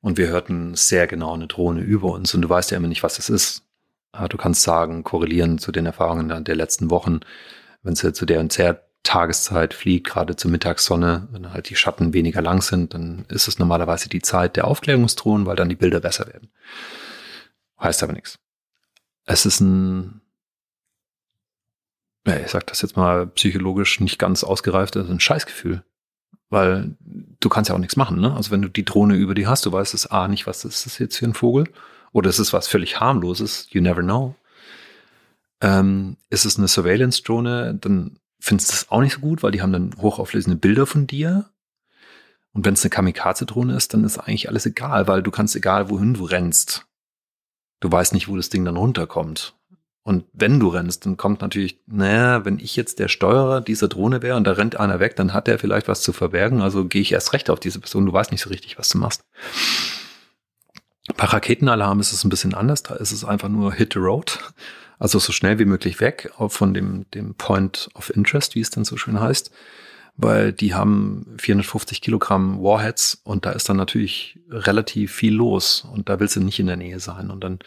Speaker 1: und wir hörten sehr genau eine Drohne über uns und du weißt ja immer nicht, was das ist. Äh, du kannst sagen, korrelieren zu den Erfahrungen der, der letzten Wochen, wenn es ja zu der und der Tageszeit fliegt, gerade zur Mittagssonne, wenn halt die Schatten weniger lang sind, dann ist es normalerweise die Zeit der Aufklärungsdrohnen, weil dann die Bilder besser werden. Heißt aber nichts. Es ist ein ich sag das jetzt mal psychologisch nicht ganz ausgereift, das also ist ein Scheißgefühl. Weil du kannst ja auch nichts machen, ne? Also wenn du die Drohne über dir hast, du weißt es A ah, nicht, was ist das jetzt für ein Vogel? Oder ist es was völlig harmloses? You never know. Ähm, ist es eine Surveillance-Drohne, dann findest du es auch nicht so gut, weil die haben dann hochauflösende Bilder von dir. Und wenn es eine Kamikaze-Drohne ist, dann ist eigentlich alles egal, weil du kannst egal wohin du rennst. Du weißt nicht, wo das Ding dann runterkommt. Und wenn du rennst, dann kommt natürlich, naja, wenn ich jetzt der Steuerer dieser Drohne wäre und da rennt einer weg, dann hat er vielleicht was zu verbergen. Also gehe ich erst recht auf diese Person. Du weißt nicht so richtig, was du machst. Bei Raketenalarm ist es ein bisschen anders. Da ist es einfach nur Hit the Road. Also so schnell wie möglich weg von dem, dem Point of Interest, wie es dann so schön heißt. Weil die haben 450 Kilogramm Warheads und da ist dann natürlich relativ viel los. Und da willst du nicht in der Nähe sein. Und dann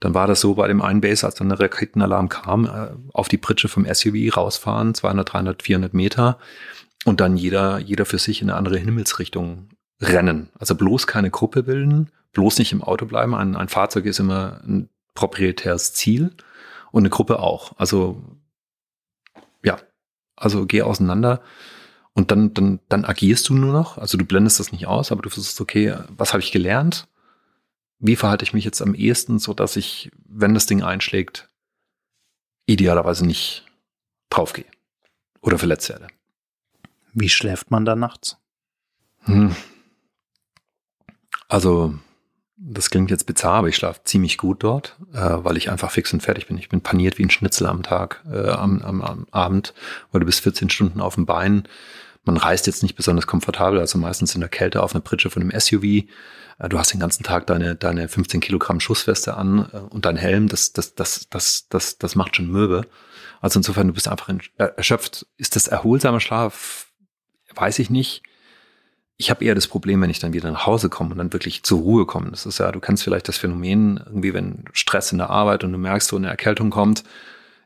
Speaker 1: dann war das so bei dem einen Base, als dann der Raketenalarm kam, äh, auf die Pritsche vom SUV rausfahren, 200, 300, 400 Meter und dann jeder, jeder für sich in eine andere Himmelsrichtung rennen. Also bloß keine Gruppe bilden, bloß nicht im Auto bleiben. Ein, ein Fahrzeug ist immer ein proprietäres Ziel und eine Gruppe auch. Also ja, also geh auseinander und dann, dann, dann agierst du nur noch. Also du blendest das nicht aus, aber du versuchst, okay, was habe ich gelernt? wie verhalte ich mich jetzt am ehesten, so dass ich, wenn das Ding einschlägt, idealerweise
Speaker 2: nicht draufgehe oder verletzt werde. Wie schläft man da nachts?
Speaker 1: Hm. Also, das klingt jetzt bizarr, aber ich schlafe ziemlich gut dort, äh, weil ich einfach fix und fertig bin. Ich bin paniert wie ein Schnitzel am Tag, äh, am, am, am Abend oder bis 14 Stunden auf dem Bein. Man reist jetzt nicht besonders komfortabel, also meistens in der Kälte auf einer Pritsche von einem SUV. Äh, du hast den ganzen Tag deine, deine 15 Kilogramm Schussweste an äh, und dein Helm. Das, das, das, das, das, das macht schon mürbe. Also insofern, du bist einfach äh, erschöpft. Ist das erholsamer Schlaf? Weiß ich nicht. Ich habe eher das Problem, wenn ich dann wieder nach Hause komme und dann wirklich zur Ruhe komme. Das ist ja, du kennst vielleicht das Phänomen, irgendwie, wenn Stress in der Arbeit und du merkst, so eine Erkältung kommt,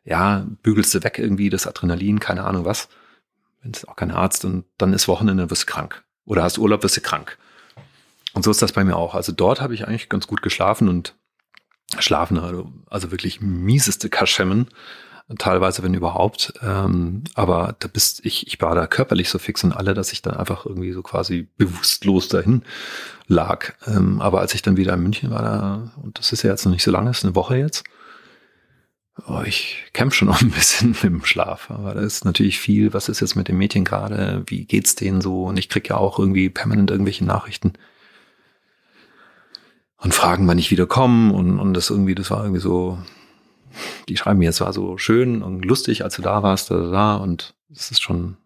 Speaker 1: ja, bügelst du weg irgendwie das Adrenalin, keine Ahnung was wenn es auch kein Arzt und dann ist Wochenende, wirst du krank. Oder hast Urlaub, wirst du krank. Und so ist das bei mir auch. Also dort habe ich eigentlich ganz gut geschlafen und schlafen, also, also, wirklich mieseste Kaschemmen, teilweise, wenn überhaupt. Ähm, aber da bist ich, ich war da körperlich so fix und alle, dass ich dann einfach irgendwie so quasi bewusstlos dahin lag. Ähm, aber als ich dann wieder in München war, da, und das ist ja jetzt noch nicht so lange, ist eine Woche jetzt, Oh, ich kämpfe schon noch ein bisschen im Schlaf, aber da ist natürlich viel, was ist jetzt mit den Mädchen gerade, wie geht's denen so? Und ich krieg ja auch irgendwie permanent irgendwelche Nachrichten und fragen, wann ich wieder komme und, und das irgendwie, das war irgendwie so, die schreiben mir, es war so schön und lustig, als du da warst, da, da, da und es ist schon,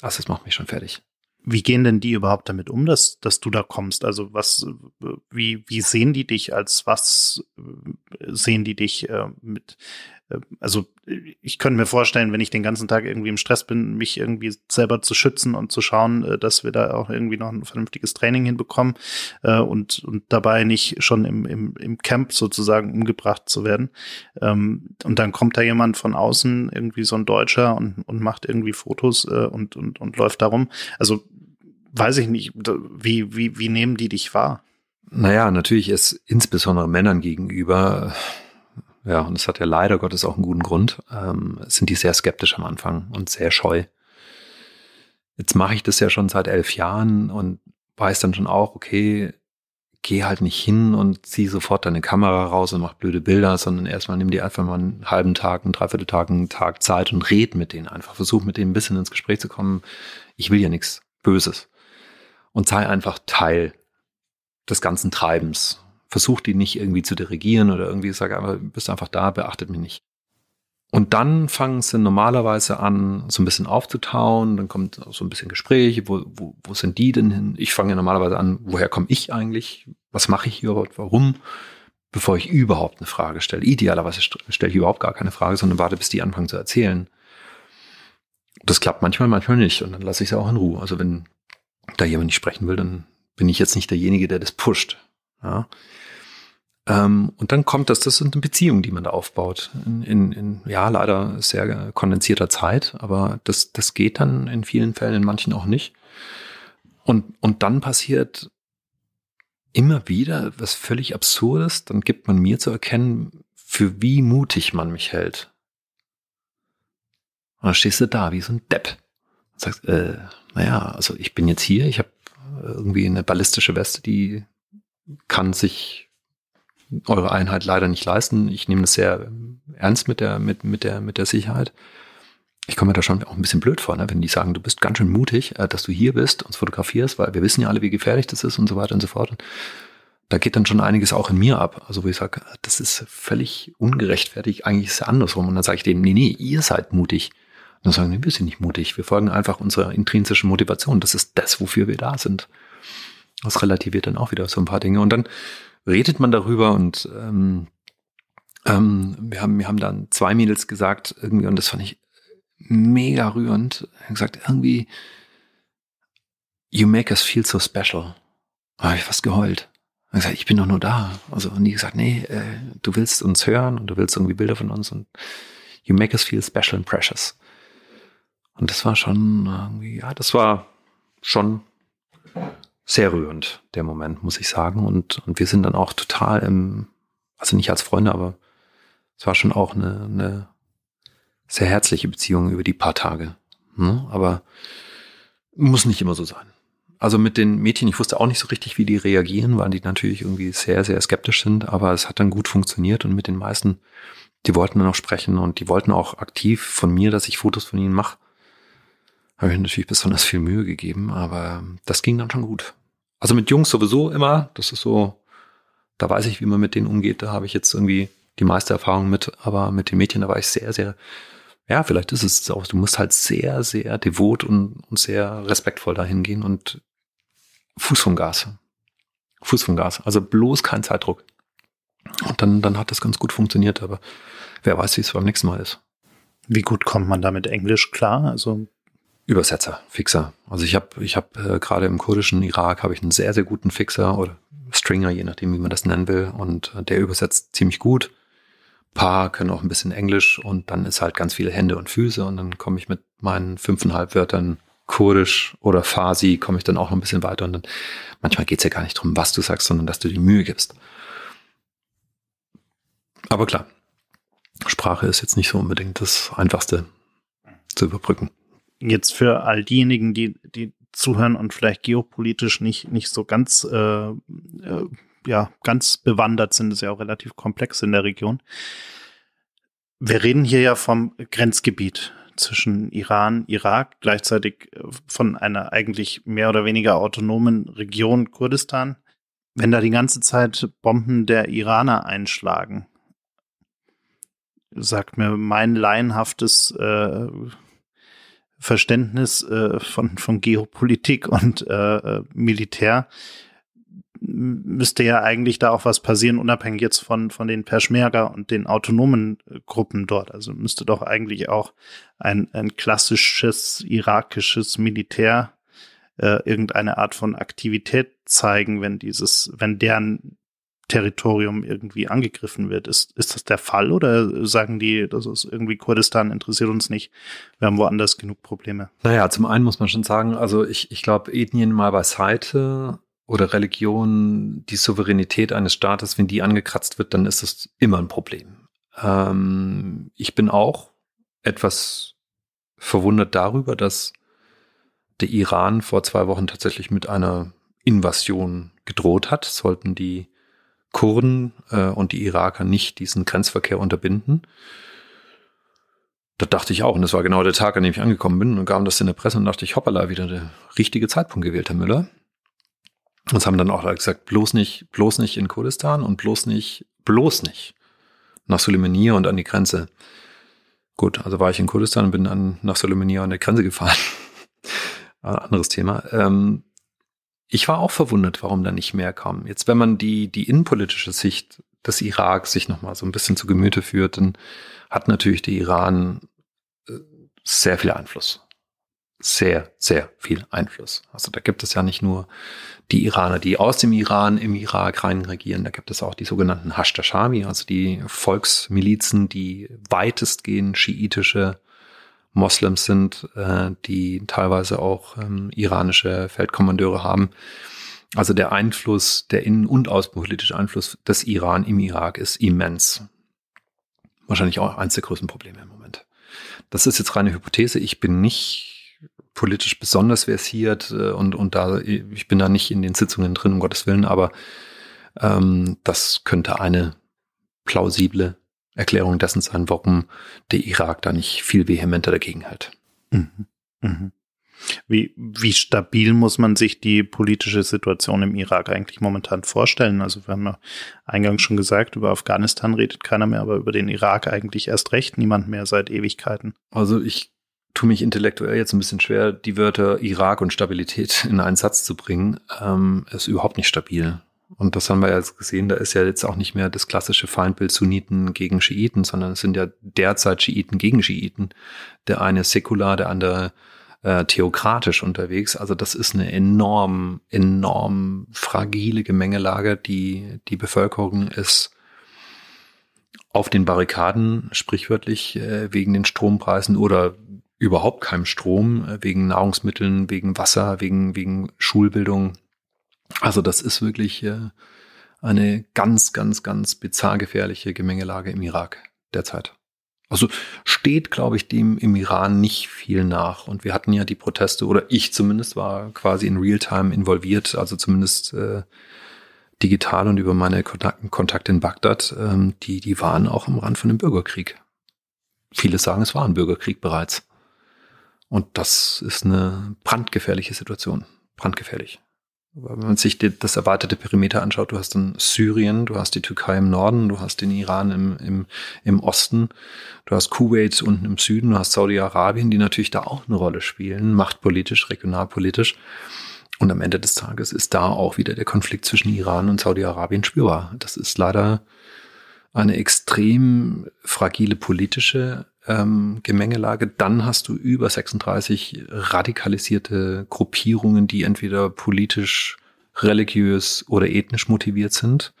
Speaker 1: also das macht mich schon fertig.
Speaker 2: Wie gehen denn die überhaupt damit um, dass, dass du da kommst? Also was, äh, wie, wie sehen die dich als was äh, sehen die dich äh, mit, also ich könnte mir vorstellen, wenn ich den ganzen Tag irgendwie im Stress bin, mich irgendwie selber zu schützen und zu schauen, äh, dass wir da auch irgendwie noch ein vernünftiges Training hinbekommen äh, und, und dabei nicht schon im, im, im Camp sozusagen umgebracht zu werden. Ähm, und dann kommt da jemand von außen, irgendwie so ein Deutscher und, und macht irgendwie Fotos äh, und, und, und läuft darum. Also weiß ich nicht, wie, wie, wie nehmen die dich wahr? Naja, natürlich ist
Speaker 1: insbesondere Männern gegenüber ja, und das hat ja leider Gottes auch einen guten Grund, ähm, sind die sehr skeptisch am Anfang und sehr scheu. Jetzt mache ich das ja schon seit elf Jahren und weiß dann schon auch, okay, geh halt nicht hin und zieh sofort deine Kamera raus und mach blöde Bilder, sondern erstmal nimm dir einfach mal einen halben Tag, einen dreiviertel Tag, einen Tag Zeit und red mit denen einfach. Versuch mit denen ein bisschen ins Gespräch zu kommen. Ich will ja nichts Böses. Und sei einfach Teil des ganzen Treibens versucht die nicht irgendwie zu dirigieren oder irgendwie sage einfach, bist einfach da, beachtet mich nicht. Und dann fangen sie normalerweise an, so ein bisschen aufzutauen, dann kommt so ein bisschen Gespräch, wo, wo, wo sind die denn hin? Ich fange normalerweise an, woher komme ich eigentlich? Was mache ich hier und warum? Bevor ich überhaupt eine Frage stelle. Idealerweise stelle ich überhaupt gar keine Frage, sondern warte, bis die anfangen zu erzählen. Das klappt manchmal, manchmal nicht und dann lasse ich es auch in Ruhe. Also wenn da jemand nicht sprechen will, dann bin ich jetzt nicht derjenige, der das pusht. Ja. Ähm, und dann kommt das, das sind Beziehungen, die man da aufbaut. In, in, in ja, leider sehr kondensierter Zeit, aber das, das geht dann in vielen Fällen, in manchen auch nicht. Und, und dann passiert immer wieder was völlig Absurdes, dann gibt man mir zu erkennen, für wie mutig man mich hält. Und dann stehst du da wie so ein Depp und sagst, äh, naja, also ich bin jetzt hier, ich habe irgendwie eine ballistische Weste, die kann sich eure Einheit leider nicht leisten. Ich nehme das sehr ähm, ernst mit der, mit, mit der, mit der Sicherheit. Ich komme mir da schon auch ein bisschen blöd vor, ne? wenn die sagen, du bist ganz schön mutig, äh, dass du hier bist, und fotografierst, weil wir wissen ja alle, wie gefährlich das ist und so weiter und so fort. Und da geht dann schon einiges auch in mir ab. Also wo ich sage, das ist völlig ungerechtfertigt, eigentlich ist es andersrum. Und dann sage ich dem, nee, nee, ihr seid mutig. Und dann sagen die, wir sind nicht mutig. Wir folgen einfach unserer intrinsischen Motivation. Das ist das, wofür wir da sind. Das relativiert dann auch wieder so ein paar Dinge. Und dann redet man darüber und ähm, ähm, wir haben, wir haben dann zwei Mädels gesagt, irgendwie, und das fand ich mega rührend, gesagt, irgendwie, you make us feel so special. Da habe ich fast geheult. Und gesagt, ich bin doch nur da. Also, und die gesagt, nee, äh, du willst uns hören und du willst irgendwie Bilder von uns und you make us feel special and precious. Und das war schon irgendwie, ja, das war schon sehr rührend, der Moment, muss ich sagen. Und, und wir sind dann auch total im, also nicht als Freunde, aber es war schon auch eine, eine sehr herzliche Beziehung über die paar Tage. Ne? Aber muss nicht immer so sein. Also mit den Mädchen, ich wusste auch nicht so richtig, wie die reagieren, weil die natürlich irgendwie sehr, sehr skeptisch sind, aber es hat dann gut funktioniert und mit den meisten, die wollten dann auch sprechen und die wollten auch aktiv von mir, dass ich Fotos von ihnen mache habe ich natürlich besonders viel Mühe gegeben, aber das ging dann schon gut. Also mit Jungs sowieso immer, das ist so, da weiß ich, wie man mit denen umgeht, da habe ich jetzt irgendwie die meiste Erfahrung mit, aber mit den Mädchen, da war ich sehr, sehr, ja, vielleicht ist es auch, du musst halt sehr, sehr devot und, und sehr respektvoll dahin gehen und Fuß vom Gas. Fuß vom Gas. Also bloß kein Zeitdruck. Und dann, dann hat das ganz gut funktioniert, aber wer weiß, wie es beim nächsten Mal ist.
Speaker 2: Wie gut kommt man damit Englisch klar? Also
Speaker 1: Übersetzer, Fixer. Also ich habe ich hab, äh, gerade im kurdischen Irak habe ich einen sehr, sehr guten Fixer oder Stringer, je nachdem, wie man das nennen will. Und äh, der übersetzt ziemlich gut. paar können auch ein bisschen Englisch und dann ist halt ganz viele Hände und Füße und dann komme ich mit meinen fünfeinhalb Wörtern Kurdisch oder Farsi, komme ich dann auch noch ein bisschen weiter und dann manchmal geht es ja gar nicht darum, was du sagst, sondern dass du die Mühe gibst. Aber klar, Sprache ist jetzt nicht so unbedingt das Einfachste zu überbrücken
Speaker 2: jetzt für all diejenigen, die, die zuhören und vielleicht geopolitisch nicht, nicht so ganz, äh, äh, ja, ganz bewandert sind, ist ja auch relativ komplex in der Region. Wir reden hier ja vom Grenzgebiet zwischen Iran, Irak, gleichzeitig äh, von einer eigentlich mehr oder weniger autonomen Region Kurdistan. Wenn da die ganze Zeit Bomben der Iraner einschlagen, sagt mir mein laienhaftes äh, Verständnis äh, von, von Geopolitik und äh, äh Militär müsste ja eigentlich da auch was passieren, unabhängig jetzt von, von den Peschmerga und den autonomen äh, Gruppen dort. Also müsste doch eigentlich auch ein, ein klassisches irakisches Militär äh, irgendeine Art von Aktivität zeigen, wenn dieses, wenn deren Territorium irgendwie angegriffen wird. Ist, ist das der Fall oder sagen die, das ist irgendwie Kurdistan interessiert uns nicht, wir haben woanders genug Probleme?
Speaker 1: Naja, zum einen muss man schon sagen, also ich, ich glaube, Ethnien mal beiseite oder Religion, die Souveränität eines Staates, wenn die angekratzt wird, dann ist das immer ein Problem. Ähm, ich bin auch etwas verwundert darüber, dass der Iran vor zwei Wochen tatsächlich mit einer Invasion gedroht hat, sollten die Kurden äh, und die Iraker nicht diesen Grenzverkehr unterbinden. Das dachte ich auch. Und das war genau der Tag, an dem ich angekommen bin und gaben das in der Presse und dachte ich, hoppala, wieder der richtige Zeitpunkt gewählt, Herr Müller. Uns haben dann auch gesagt, bloß nicht, bloß nicht in Kurdistan und bloß nicht, bloß nicht nach Suleimania und an die Grenze. Gut, also war ich in Kurdistan und bin dann nach Suleimania an der Grenze gefahren. Anderes Thema. Ähm, ich war auch verwundert, warum da nicht mehr kam. Jetzt, wenn man die, die innenpolitische Sicht des Irak sich nochmal so ein bisschen zu Gemüte führt, dann hat natürlich der Iran äh, sehr viel Einfluss. Sehr, sehr viel Einfluss. Also da gibt es ja nicht nur die Iraner, die aus dem Iran im Irak rein regieren, da gibt es auch die sogenannten Hashtashami, also die Volksmilizen, die weitestgehend schiitische Moslems sind, äh, die teilweise auch ähm, iranische Feldkommandeure haben. Also der Einfluss, der innen- und außenpolitische Einfluss des Iran im Irak ist immens. Wahrscheinlich auch eines der größten Probleme im Moment. Das ist jetzt reine Hypothese. Ich bin nicht politisch besonders versiert äh, und, und da, äh, ich bin da nicht in den Sitzungen drin, um Gottes Willen, aber ähm, das könnte eine plausible Erklärung dessen sein, warum der Irak da nicht viel vehementer dagegen hält. Mhm.
Speaker 2: Mhm. Wie, wie stabil muss man sich die politische Situation im Irak eigentlich momentan vorstellen? Also wir haben ja eingangs schon gesagt, über Afghanistan redet keiner mehr, aber über den Irak eigentlich erst recht niemand mehr seit Ewigkeiten. Also ich tue mich intellektuell jetzt ein bisschen schwer, die Wörter Irak und Stabilität
Speaker 1: in einen Satz zu bringen. Ähm, ist überhaupt nicht stabil. Und das haben wir jetzt gesehen, da ist ja jetzt auch nicht mehr das klassische Feindbild Sunniten gegen Schiiten, sondern es sind ja derzeit Schiiten gegen Schiiten. Der eine säkular, der andere äh, theokratisch unterwegs. Also das ist eine enorm, enorm fragile Gemengelage. Die, die Bevölkerung ist auf den Barrikaden, sprichwörtlich äh, wegen den Strompreisen oder überhaupt keinem Strom, äh, wegen Nahrungsmitteln, wegen Wasser, wegen, wegen Schulbildung, also das ist wirklich äh, eine ganz, ganz, ganz bizarr gefährliche Gemengelage im Irak derzeit. Also steht, glaube ich, dem im Iran nicht viel nach. Und wir hatten ja die Proteste, oder ich zumindest war quasi in Realtime involviert, also zumindest äh, digital und über meine Kontakte in Bagdad, ähm, die, die waren auch am Rand von einem Bürgerkrieg. Viele sagen, es war ein Bürgerkrieg bereits. Und das ist eine brandgefährliche Situation. Brandgefährlich. Wenn man sich das erweiterte Perimeter anschaut, du hast dann Syrien, du hast die Türkei im Norden, du hast den Iran im, im, im Osten, du hast Kuwait unten im Süden, du hast Saudi-Arabien, die natürlich da auch eine Rolle spielen, machtpolitisch, regionalpolitisch. Und am Ende des Tages ist da auch wieder der Konflikt zwischen Iran und Saudi-Arabien spürbar. Das ist leider eine extrem fragile politische ähm, Gemengelage, dann hast du über 36 radikalisierte Gruppierungen, die entweder politisch, religiös oder ethnisch motiviert sind.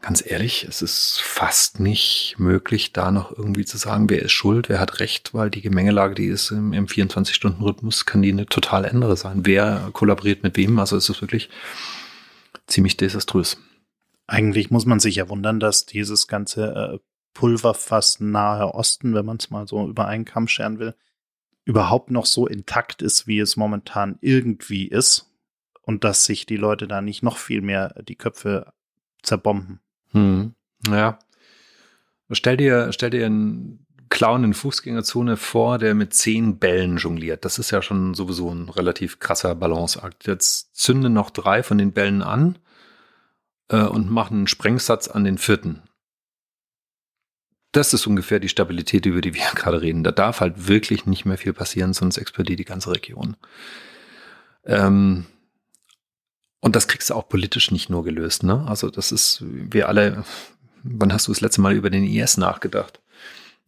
Speaker 1: Ganz ehrlich, es ist fast nicht möglich, da noch irgendwie zu sagen, wer ist schuld, wer hat recht, weil die Gemengelage, die ist im, im 24-Stunden-Rhythmus, kann die eine
Speaker 2: total andere sein. Wer kollaboriert mit wem? Also ist es wirklich ziemlich desaströs. Eigentlich muss man sich ja wundern, dass dieses ganze äh, Pulverfass Nahe Osten, wenn man es mal so über einen Kamm scheren will, überhaupt noch so intakt ist, wie es momentan irgendwie ist. Und dass sich die Leute da nicht noch viel mehr die Köpfe zerbomben. Hm. Ja. Stell dir, stell dir
Speaker 1: einen Clown in Fußgängerzone vor, der mit zehn Bällen jongliert. Das ist ja schon sowieso ein relativ krasser Balanceakt. Jetzt zünde noch drei von den Bällen an äh, und mach einen Sprengsatz an den vierten das ist ungefähr die Stabilität, über die wir gerade reden. Da darf halt wirklich nicht mehr viel passieren, sonst explodiert die ganze Region. Ähm, und das kriegst du auch politisch nicht nur gelöst. Ne? Also das ist, wir alle, wann hast du das letzte Mal über den IS nachgedacht?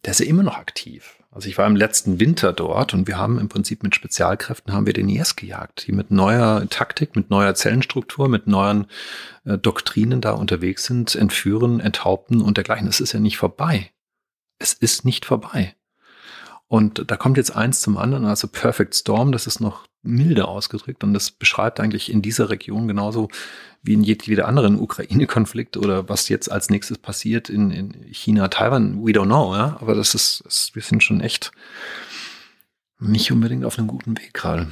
Speaker 1: Der ist ja immer noch aktiv. Also ich war im letzten Winter dort und wir haben im Prinzip mit Spezialkräften haben wir den IS gejagt, die mit neuer Taktik, mit neuer Zellenstruktur, mit neuen äh, Doktrinen da unterwegs sind, entführen, enthaupten und dergleichen. Das ist ja nicht vorbei es ist nicht vorbei. Und da kommt jetzt eins zum anderen, also Perfect Storm, das ist noch milde ausgedrückt und das beschreibt eigentlich in dieser Region genauso wie in jedweder anderen Ukraine-Konflikt oder was jetzt als nächstes passiert in, in China, Taiwan, we don't know, ja? aber
Speaker 2: das ist, das, wir sind schon echt nicht unbedingt auf einem guten Weg gerade.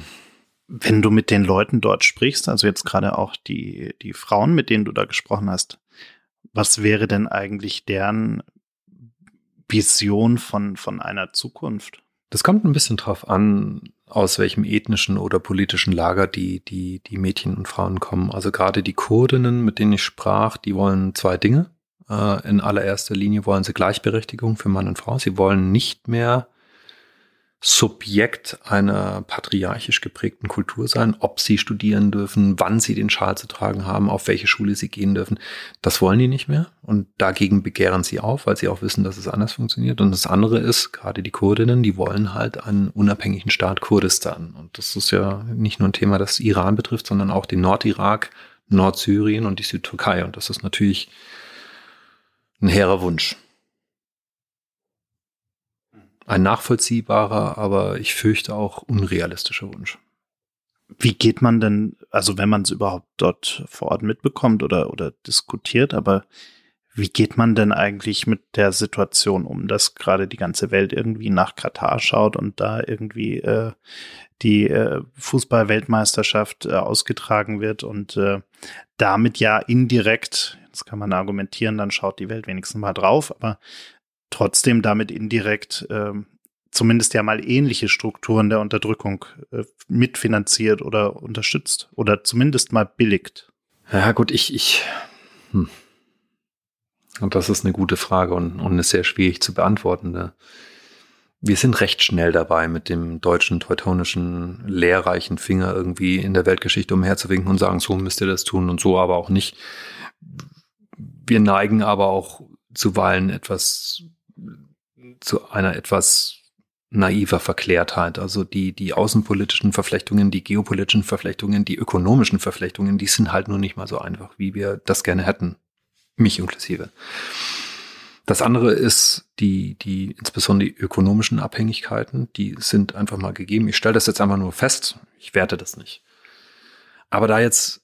Speaker 2: Wenn du mit den Leuten dort sprichst, also jetzt gerade auch die, die Frauen, mit denen du da gesprochen hast, was wäre denn eigentlich deren Vision von, von einer Zukunft?
Speaker 1: Das kommt ein bisschen drauf an, aus welchem ethnischen oder politischen Lager die, die, die Mädchen und Frauen kommen. Also gerade die Kurdinnen, mit denen ich sprach, die wollen zwei Dinge. Äh, in allererster Linie wollen sie Gleichberechtigung für Mann und Frau. Sie wollen nicht mehr Subjekt einer patriarchisch geprägten Kultur sein, ob sie studieren dürfen, wann sie den Schal zu tragen haben, auf welche Schule sie gehen dürfen. Das wollen die nicht mehr und dagegen begehren sie auf, weil sie auch wissen, dass es anders funktioniert. Und das andere ist, gerade die Kurdinnen, die wollen halt einen unabhängigen Staat Kurdistan. Und das ist ja nicht nur ein Thema, das Iran betrifft, sondern auch den Nordirak, Nordsyrien und die Südtürkei. Und das ist natürlich ein hehrer Wunsch.
Speaker 2: Ein nachvollziehbarer, aber ich fürchte auch unrealistischer Wunsch. Wie geht man denn, also wenn man es überhaupt dort vor Ort mitbekommt oder, oder diskutiert, aber wie geht man denn eigentlich mit der Situation um, dass gerade die ganze Welt irgendwie nach Katar schaut und da irgendwie äh, die äh, Fußballweltmeisterschaft äh, ausgetragen wird und äh, damit ja indirekt, jetzt kann man argumentieren, dann schaut die Welt wenigstens mal drauf, aber trotzdem damit indirekt äh, zumindest ja mal ähnliche Strukturen der Unterdrückung äh, mitfinanziert oder unterstützt oder zumindest mal billigt. Ja gut, ich, ich. Hm.
Speaker 1: Und das ist eine gute Frage und, und eine sehr schwierig zu beantwortende. Ne? Wir sind recht schnell dabei, mit dem deutschen teutonischen lehrreichen Finger irgendwie in der Weltgeschichte umherzuwinken und sagen, so müsst ihr das tun und so aber auch nicht. Wir neigen aber auch zuweilen etwas zu einer etwas naiver Verklärtheit. Also die, die außenpolitischen Verflechtungen, die geopolitischen Verflechtungen, die ökonomischen Verflechtungen, die sind halt nur nicht mal so einfach, wie wir das gerne hätten. Mich inklusive. Das andere ist die, die, insbesondere die ökonomischen Abhängigkeiten, die sind einfach mal gegeben. Ich stelle das jetzt einfach nur fest. Ich werte das nicht. Aber da jetzt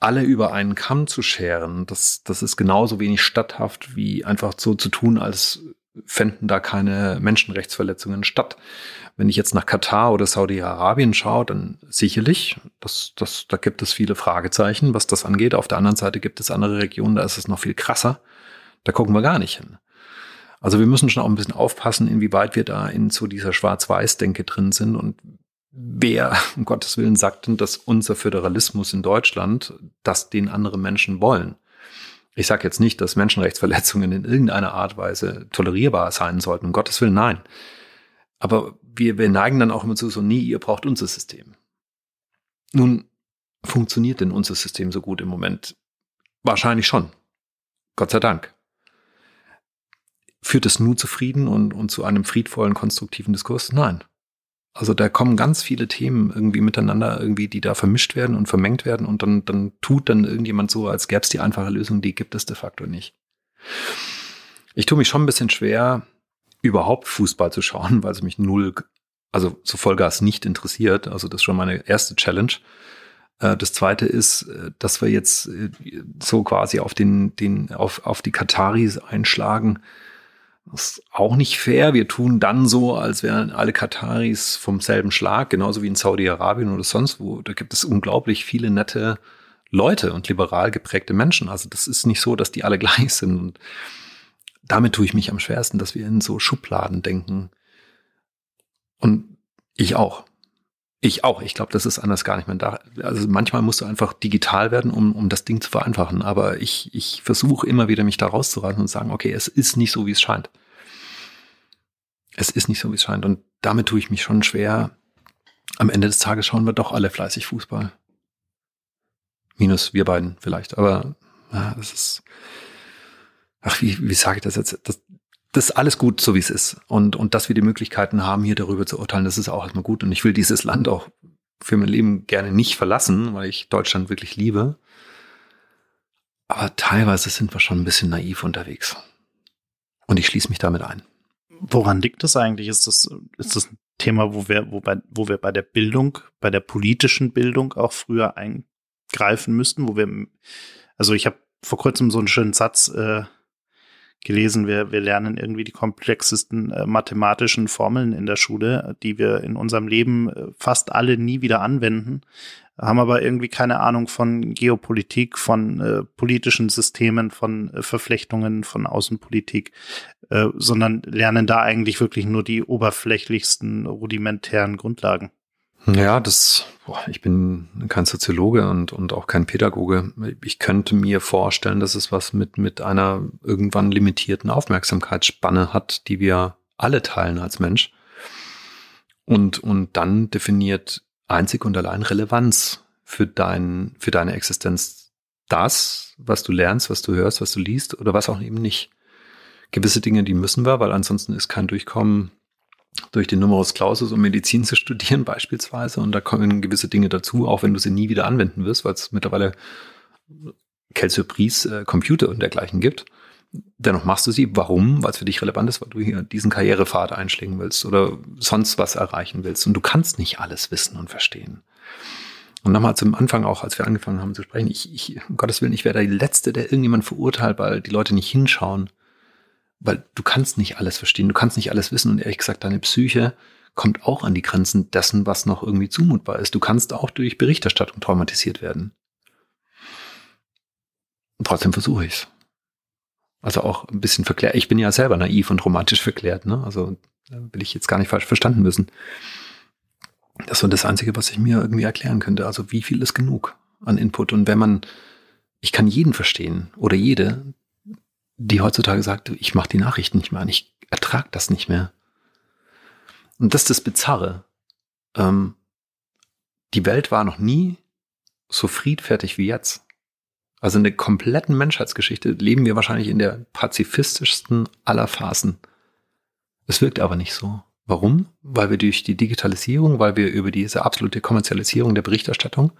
Speaker 1: alle über einen Kamm zu scheren, das, das ist genauso wenig statthaft, wie einfach so zu tun, als fänden da keine Menschenrechtsverletzungen statt. Wenn ich jetzt nach Katar oder Saudi-Arabien schaue, dann sicherlich, das, das, da gibt es viele Fragezeichen, was das angeht. Auf der anderen Seite gibt es andere Regionen, da ist es noch viel krasser. Da gucken wir gar nicht hin. Also wir müssen schon auch ein bisschen aufpassen, inwieweit wir da in so dieser Schwarz-Weiß-Denke drin sind und wer, um Gottes Willen, sagt denn, dass unser Föderalismus in Deutschland, dass den andere Menschen wollen? Ich sage jetzt nicht, dass Menschenrechtsverletzungen in irgendeiner Art Weise tolerierbar sein sollten, um Gottes Willen, nein. Aber wir, wir neigen dann auch immer zu, so nie, ihr braucht unser System. Nun, funktioniert denn unser System so gut im Moment? Wahrscheinlich schon. Gott sei Dank. Führt es nur zu Frieden und, und zu einem friedvollen, konstruktiven Diskurs? Nein. Also da kommen ganz viele Themen irgendwie miteinander, irgendwie, die da vermischt werden und vermengt werden und dann, dann tut dann irgendjemand so, als gäbe es die einfache Lösung, die gibt es de facto nicht. Ich tue mich schon ein bisschen schwer, überhaupt Fußball zu schauen, weil es mich null, also zu Vollgas nicht interessiert. Also das ist schon meine erste Challenge. Äh, das zweite ist, äh, dass wir jetzt äh, so quasi auf den, den, auf, auf die Kataris einschlagen das ist auch nicht fair. Wir tun dann so, als wären alle Kataris vom selben Schlag, genauso wie in Saudi-Arabien oder sonst wo. Da gibt es unglaublich viele nette Leute und liberal geprägte Menschen. Also das ist nicht so, dass die alle gleich sind. Und damit tue ich mich am schwersten, dass wir in so Schubladen denken. Und ich auch. Ich auch. Ich glaube, das ist anders gar nicht mehr. da. Also manchmal musst du einfach digital werden, um, um das Ding zu vereinfachen. Aber ich, ich versuche immer wieder, mich da rauszureißen und zu sagen, okay, es ist nicht so, wie es scheint. Es ist nicht so, wie es scheint. Und damit tue ich mich schon schwer. Am Ende des Tages schauen wir doch alle fleißig Fußball. Minus wir beiden vielleicht. Aber na, ah, das ist. Ach, wie, wie sage ich das jetzt? Das, das alles gut, so wie es ist. Und, und dass wir die Möglichkeiten haben, hier darüber zu urteilen, das ist auch erstmal gut. Und ich will dieses Land auch für mein Leben gerne nicht verlassen, weil ich Deutschland wirklich liebe.
Speaker 2: Aber teilweise sind wir schon ein bisschen naiv unterwegs. Und ich schließe mich damit ein. Woran liegt das eigentlich? Ist das, ist das ein Thema, wo wir, wo, bei, wo wir bei der Bildung, bei der politischen Bildung auch früher eingreifen müssten? Wo wir, also ich habe vor kurzem so einen schönen Satz äh, gelesen, wir, wir lernen irgendwie die komplexesten äh, mathematischen Formeln in der Schule, die wir in unserem Leben äh, fast alle nie wieder anwenden, haben aber irgendwie keine Ahnung von Geopolitik, von äh, politischen Systemen, von äh, Verflechtungen, von Außenpolitik, äh, sondern lernen da eigentlich wirklich nur die oberflächlichsten, rudimentären Grundlagen.
Speaker 1: Ja, das, boah, ich bin kein Soziologe und, und auch kein Pädagoge. Ich könnte mir vorstellen, dass es was mit, mit einer irgendwann limitierten Aufmerksamkeitsspanne hat, die wir alle teilen als Mensch. Und, und dann definiert einzig und allein Relevanz für, dein, für deine Existenz das, was du lernst, was du hörst, was du liest oder was auch eben nicht. Gewisse Dinge, die müssen wir, weil ansonsten ist kein Durchkommen durch den Numerus Clausus, um Medizin zu studieren beispielsweise. Und da kommen gewisse Dinge dazu, auch wenn du sie nie wieder anwenden wirst, weil es mittlerweile Calciopris, äh, Computer und dergleichen gibt. Dennoch machst du sie. Warum? Weil es für dich relevant ist, weil du hier diesen Karrierepfad einschlägen willst oder sonst was erreichen willst. Und du kannst nicht alles wissen und verstehen. Und nochmal zum Anfang auch, als wir angefangen haben zu sprechen, ich, ich um Gottes Willen, ich wäre der Letzte, der irgendjemand verurteilt, weil die Leute nicht hinschauen weil du kannst nicht alles verstehen, du kannst nicht alles wissen und ehrlich gesagt, deine Psyche kommt auch an die Grenzen dessen, was noch irgendwie zumutbar ist. Du kannst auch durch Berichterstattung traumatisiert werden. Und trotzdem versuche ich es. Also auch ein bisschen verklärt. Ich bin ja selber naiv und romantisch verklärt, ne? Also will ich jetzt gar nicht falsch verstanden müssen. Das war das Einzige, was ich mir irgendwie erklären könnte. Also wie viel ist genug an Input? Und wenn man, ich kann jeden verstehen oder jede, die heutzutage sagt, ich mache die Nachrichten nicht mehr an, ich ertrage das nicht mehr. Und das ist das Bizarre. Ähm, die Welt war noch nie so friedfertig wie jetzt. Also in der kompletten Menschheitsgeschichte leben wir wahrscheinlich in der pazifistischsten aller Phasen. Es wirkt aber nicht so. Warum? Weil wir durch die Digitalisierung, weil wir über diese absolute Kommerzialisierung der Berichterstattung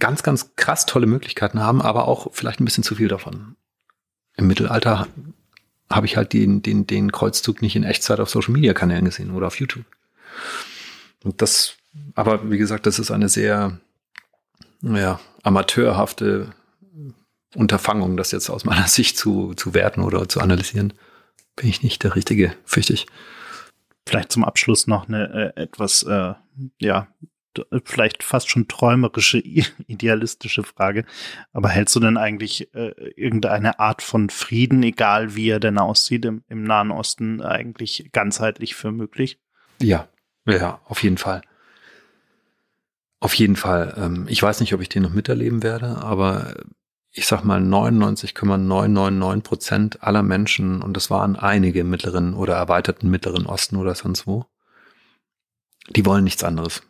Speaker 1: ganz, ganz krass tolle Möglichkeiten haben, aber auch vielleicht ein bisschen zu viel davon im Mittelalter habe ich halt den, den, den Kreuzzug nicht in Echtzeit auf Social Media Kanälen gesehen oder auf YouTube. Und das, aber wie gesagt, das ist eine sehr ja, amateurhafte Unterfangung, das jetzt aus meiner Sicht zu, zu werten oder zu analysieren. Bin ich
Speaker 2: nicht der Richtige, fürchte ich. Vielleicht zum Abschluss noch eine äh, etwas äh, ja, vielleicht fast schon träumerische, idealistische Frage. Aber hältst du denn eigentlich äh, irgendeine Art von Frieden, egal wie er denn aussieht, im, im Nahen Osten eigentlich ganzheitlich für möglich?
Speaker 1: Ja, ja, auf jeden Fall. Auf jeden Fall. Ähm, ich weiß nicht, ob ich den noch miterleben werde, aber ich sag mal 99,999 Prozent aller Menschen, und das waren einige im mittleren oder erweiterten mittleren Osten oder sonst wo, die wollen nichts anderes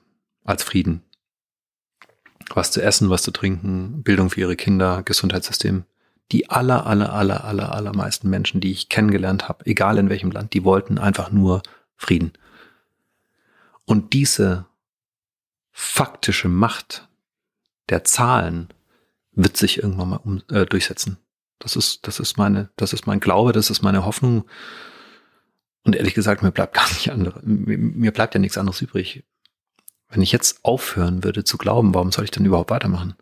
Speaker 1: als Frieden. Was zu essen, was zu trinken, Bildung für ihre Kinder, Gesundheitssystem. Die aller, aller, aller, aller, allermeisten Menschen, die ich kennengelernt habe, egal in welchem Land, die wollten einfach nur Frieden. Und diese faktische Macht der Zahlen wird sich irgendwann mal um, äh, durchsetzen. Das ist, das ist meine, das ist mein Glaube, das ist meine Hoffnung. Und ehrlich gesagt, mir bleibt gar nicht andere, mir, mir bleibt ja nichts anderes übrig. Wenn ich jetzt aufhören würde zu glauben, warum soll ich dann überhaupt weitermachen?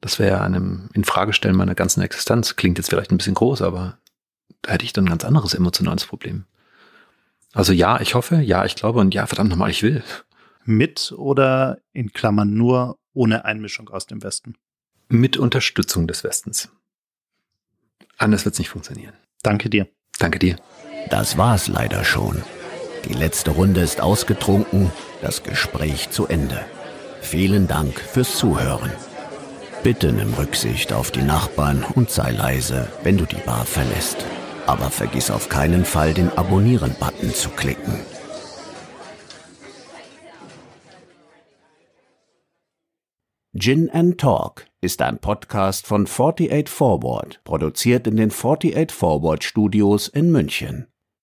Speaker 1: Das wäre ja einem Infragestellen meiner ganzen Existenz. Klingt jetzt vielleicht ein bisschen groß, aber da hätte ich dann ein ganz anderes
Speaker 2: emotionales Problem. Also ja, ich hoffe, ja, ich glaube und ja, verdammt nochmal, ich will. Mit oder in Klammern nur ohne Einmischung aus dem Westen? Mit
Speaker 1: Unterstützung des Westens. Anders wird es nicht funktionieren. Danke dir. Danke dir.
Speaker 2: Das war's leider schon. Die letzte Runde ist ausgetrunken, das Gespräch zu Ende. Vielen Dank fürs Zuhören. Bitte nimm Rücksicht auf die Nachbarn und sei leise, wenn du die Bar verlässt. Aber vergiss auf keinen Fall, den Abonnieren-Button zu klicken. Gin and Talk ist ein Podcast von 48 Forward, produziert in den 48 Forward Studios in München.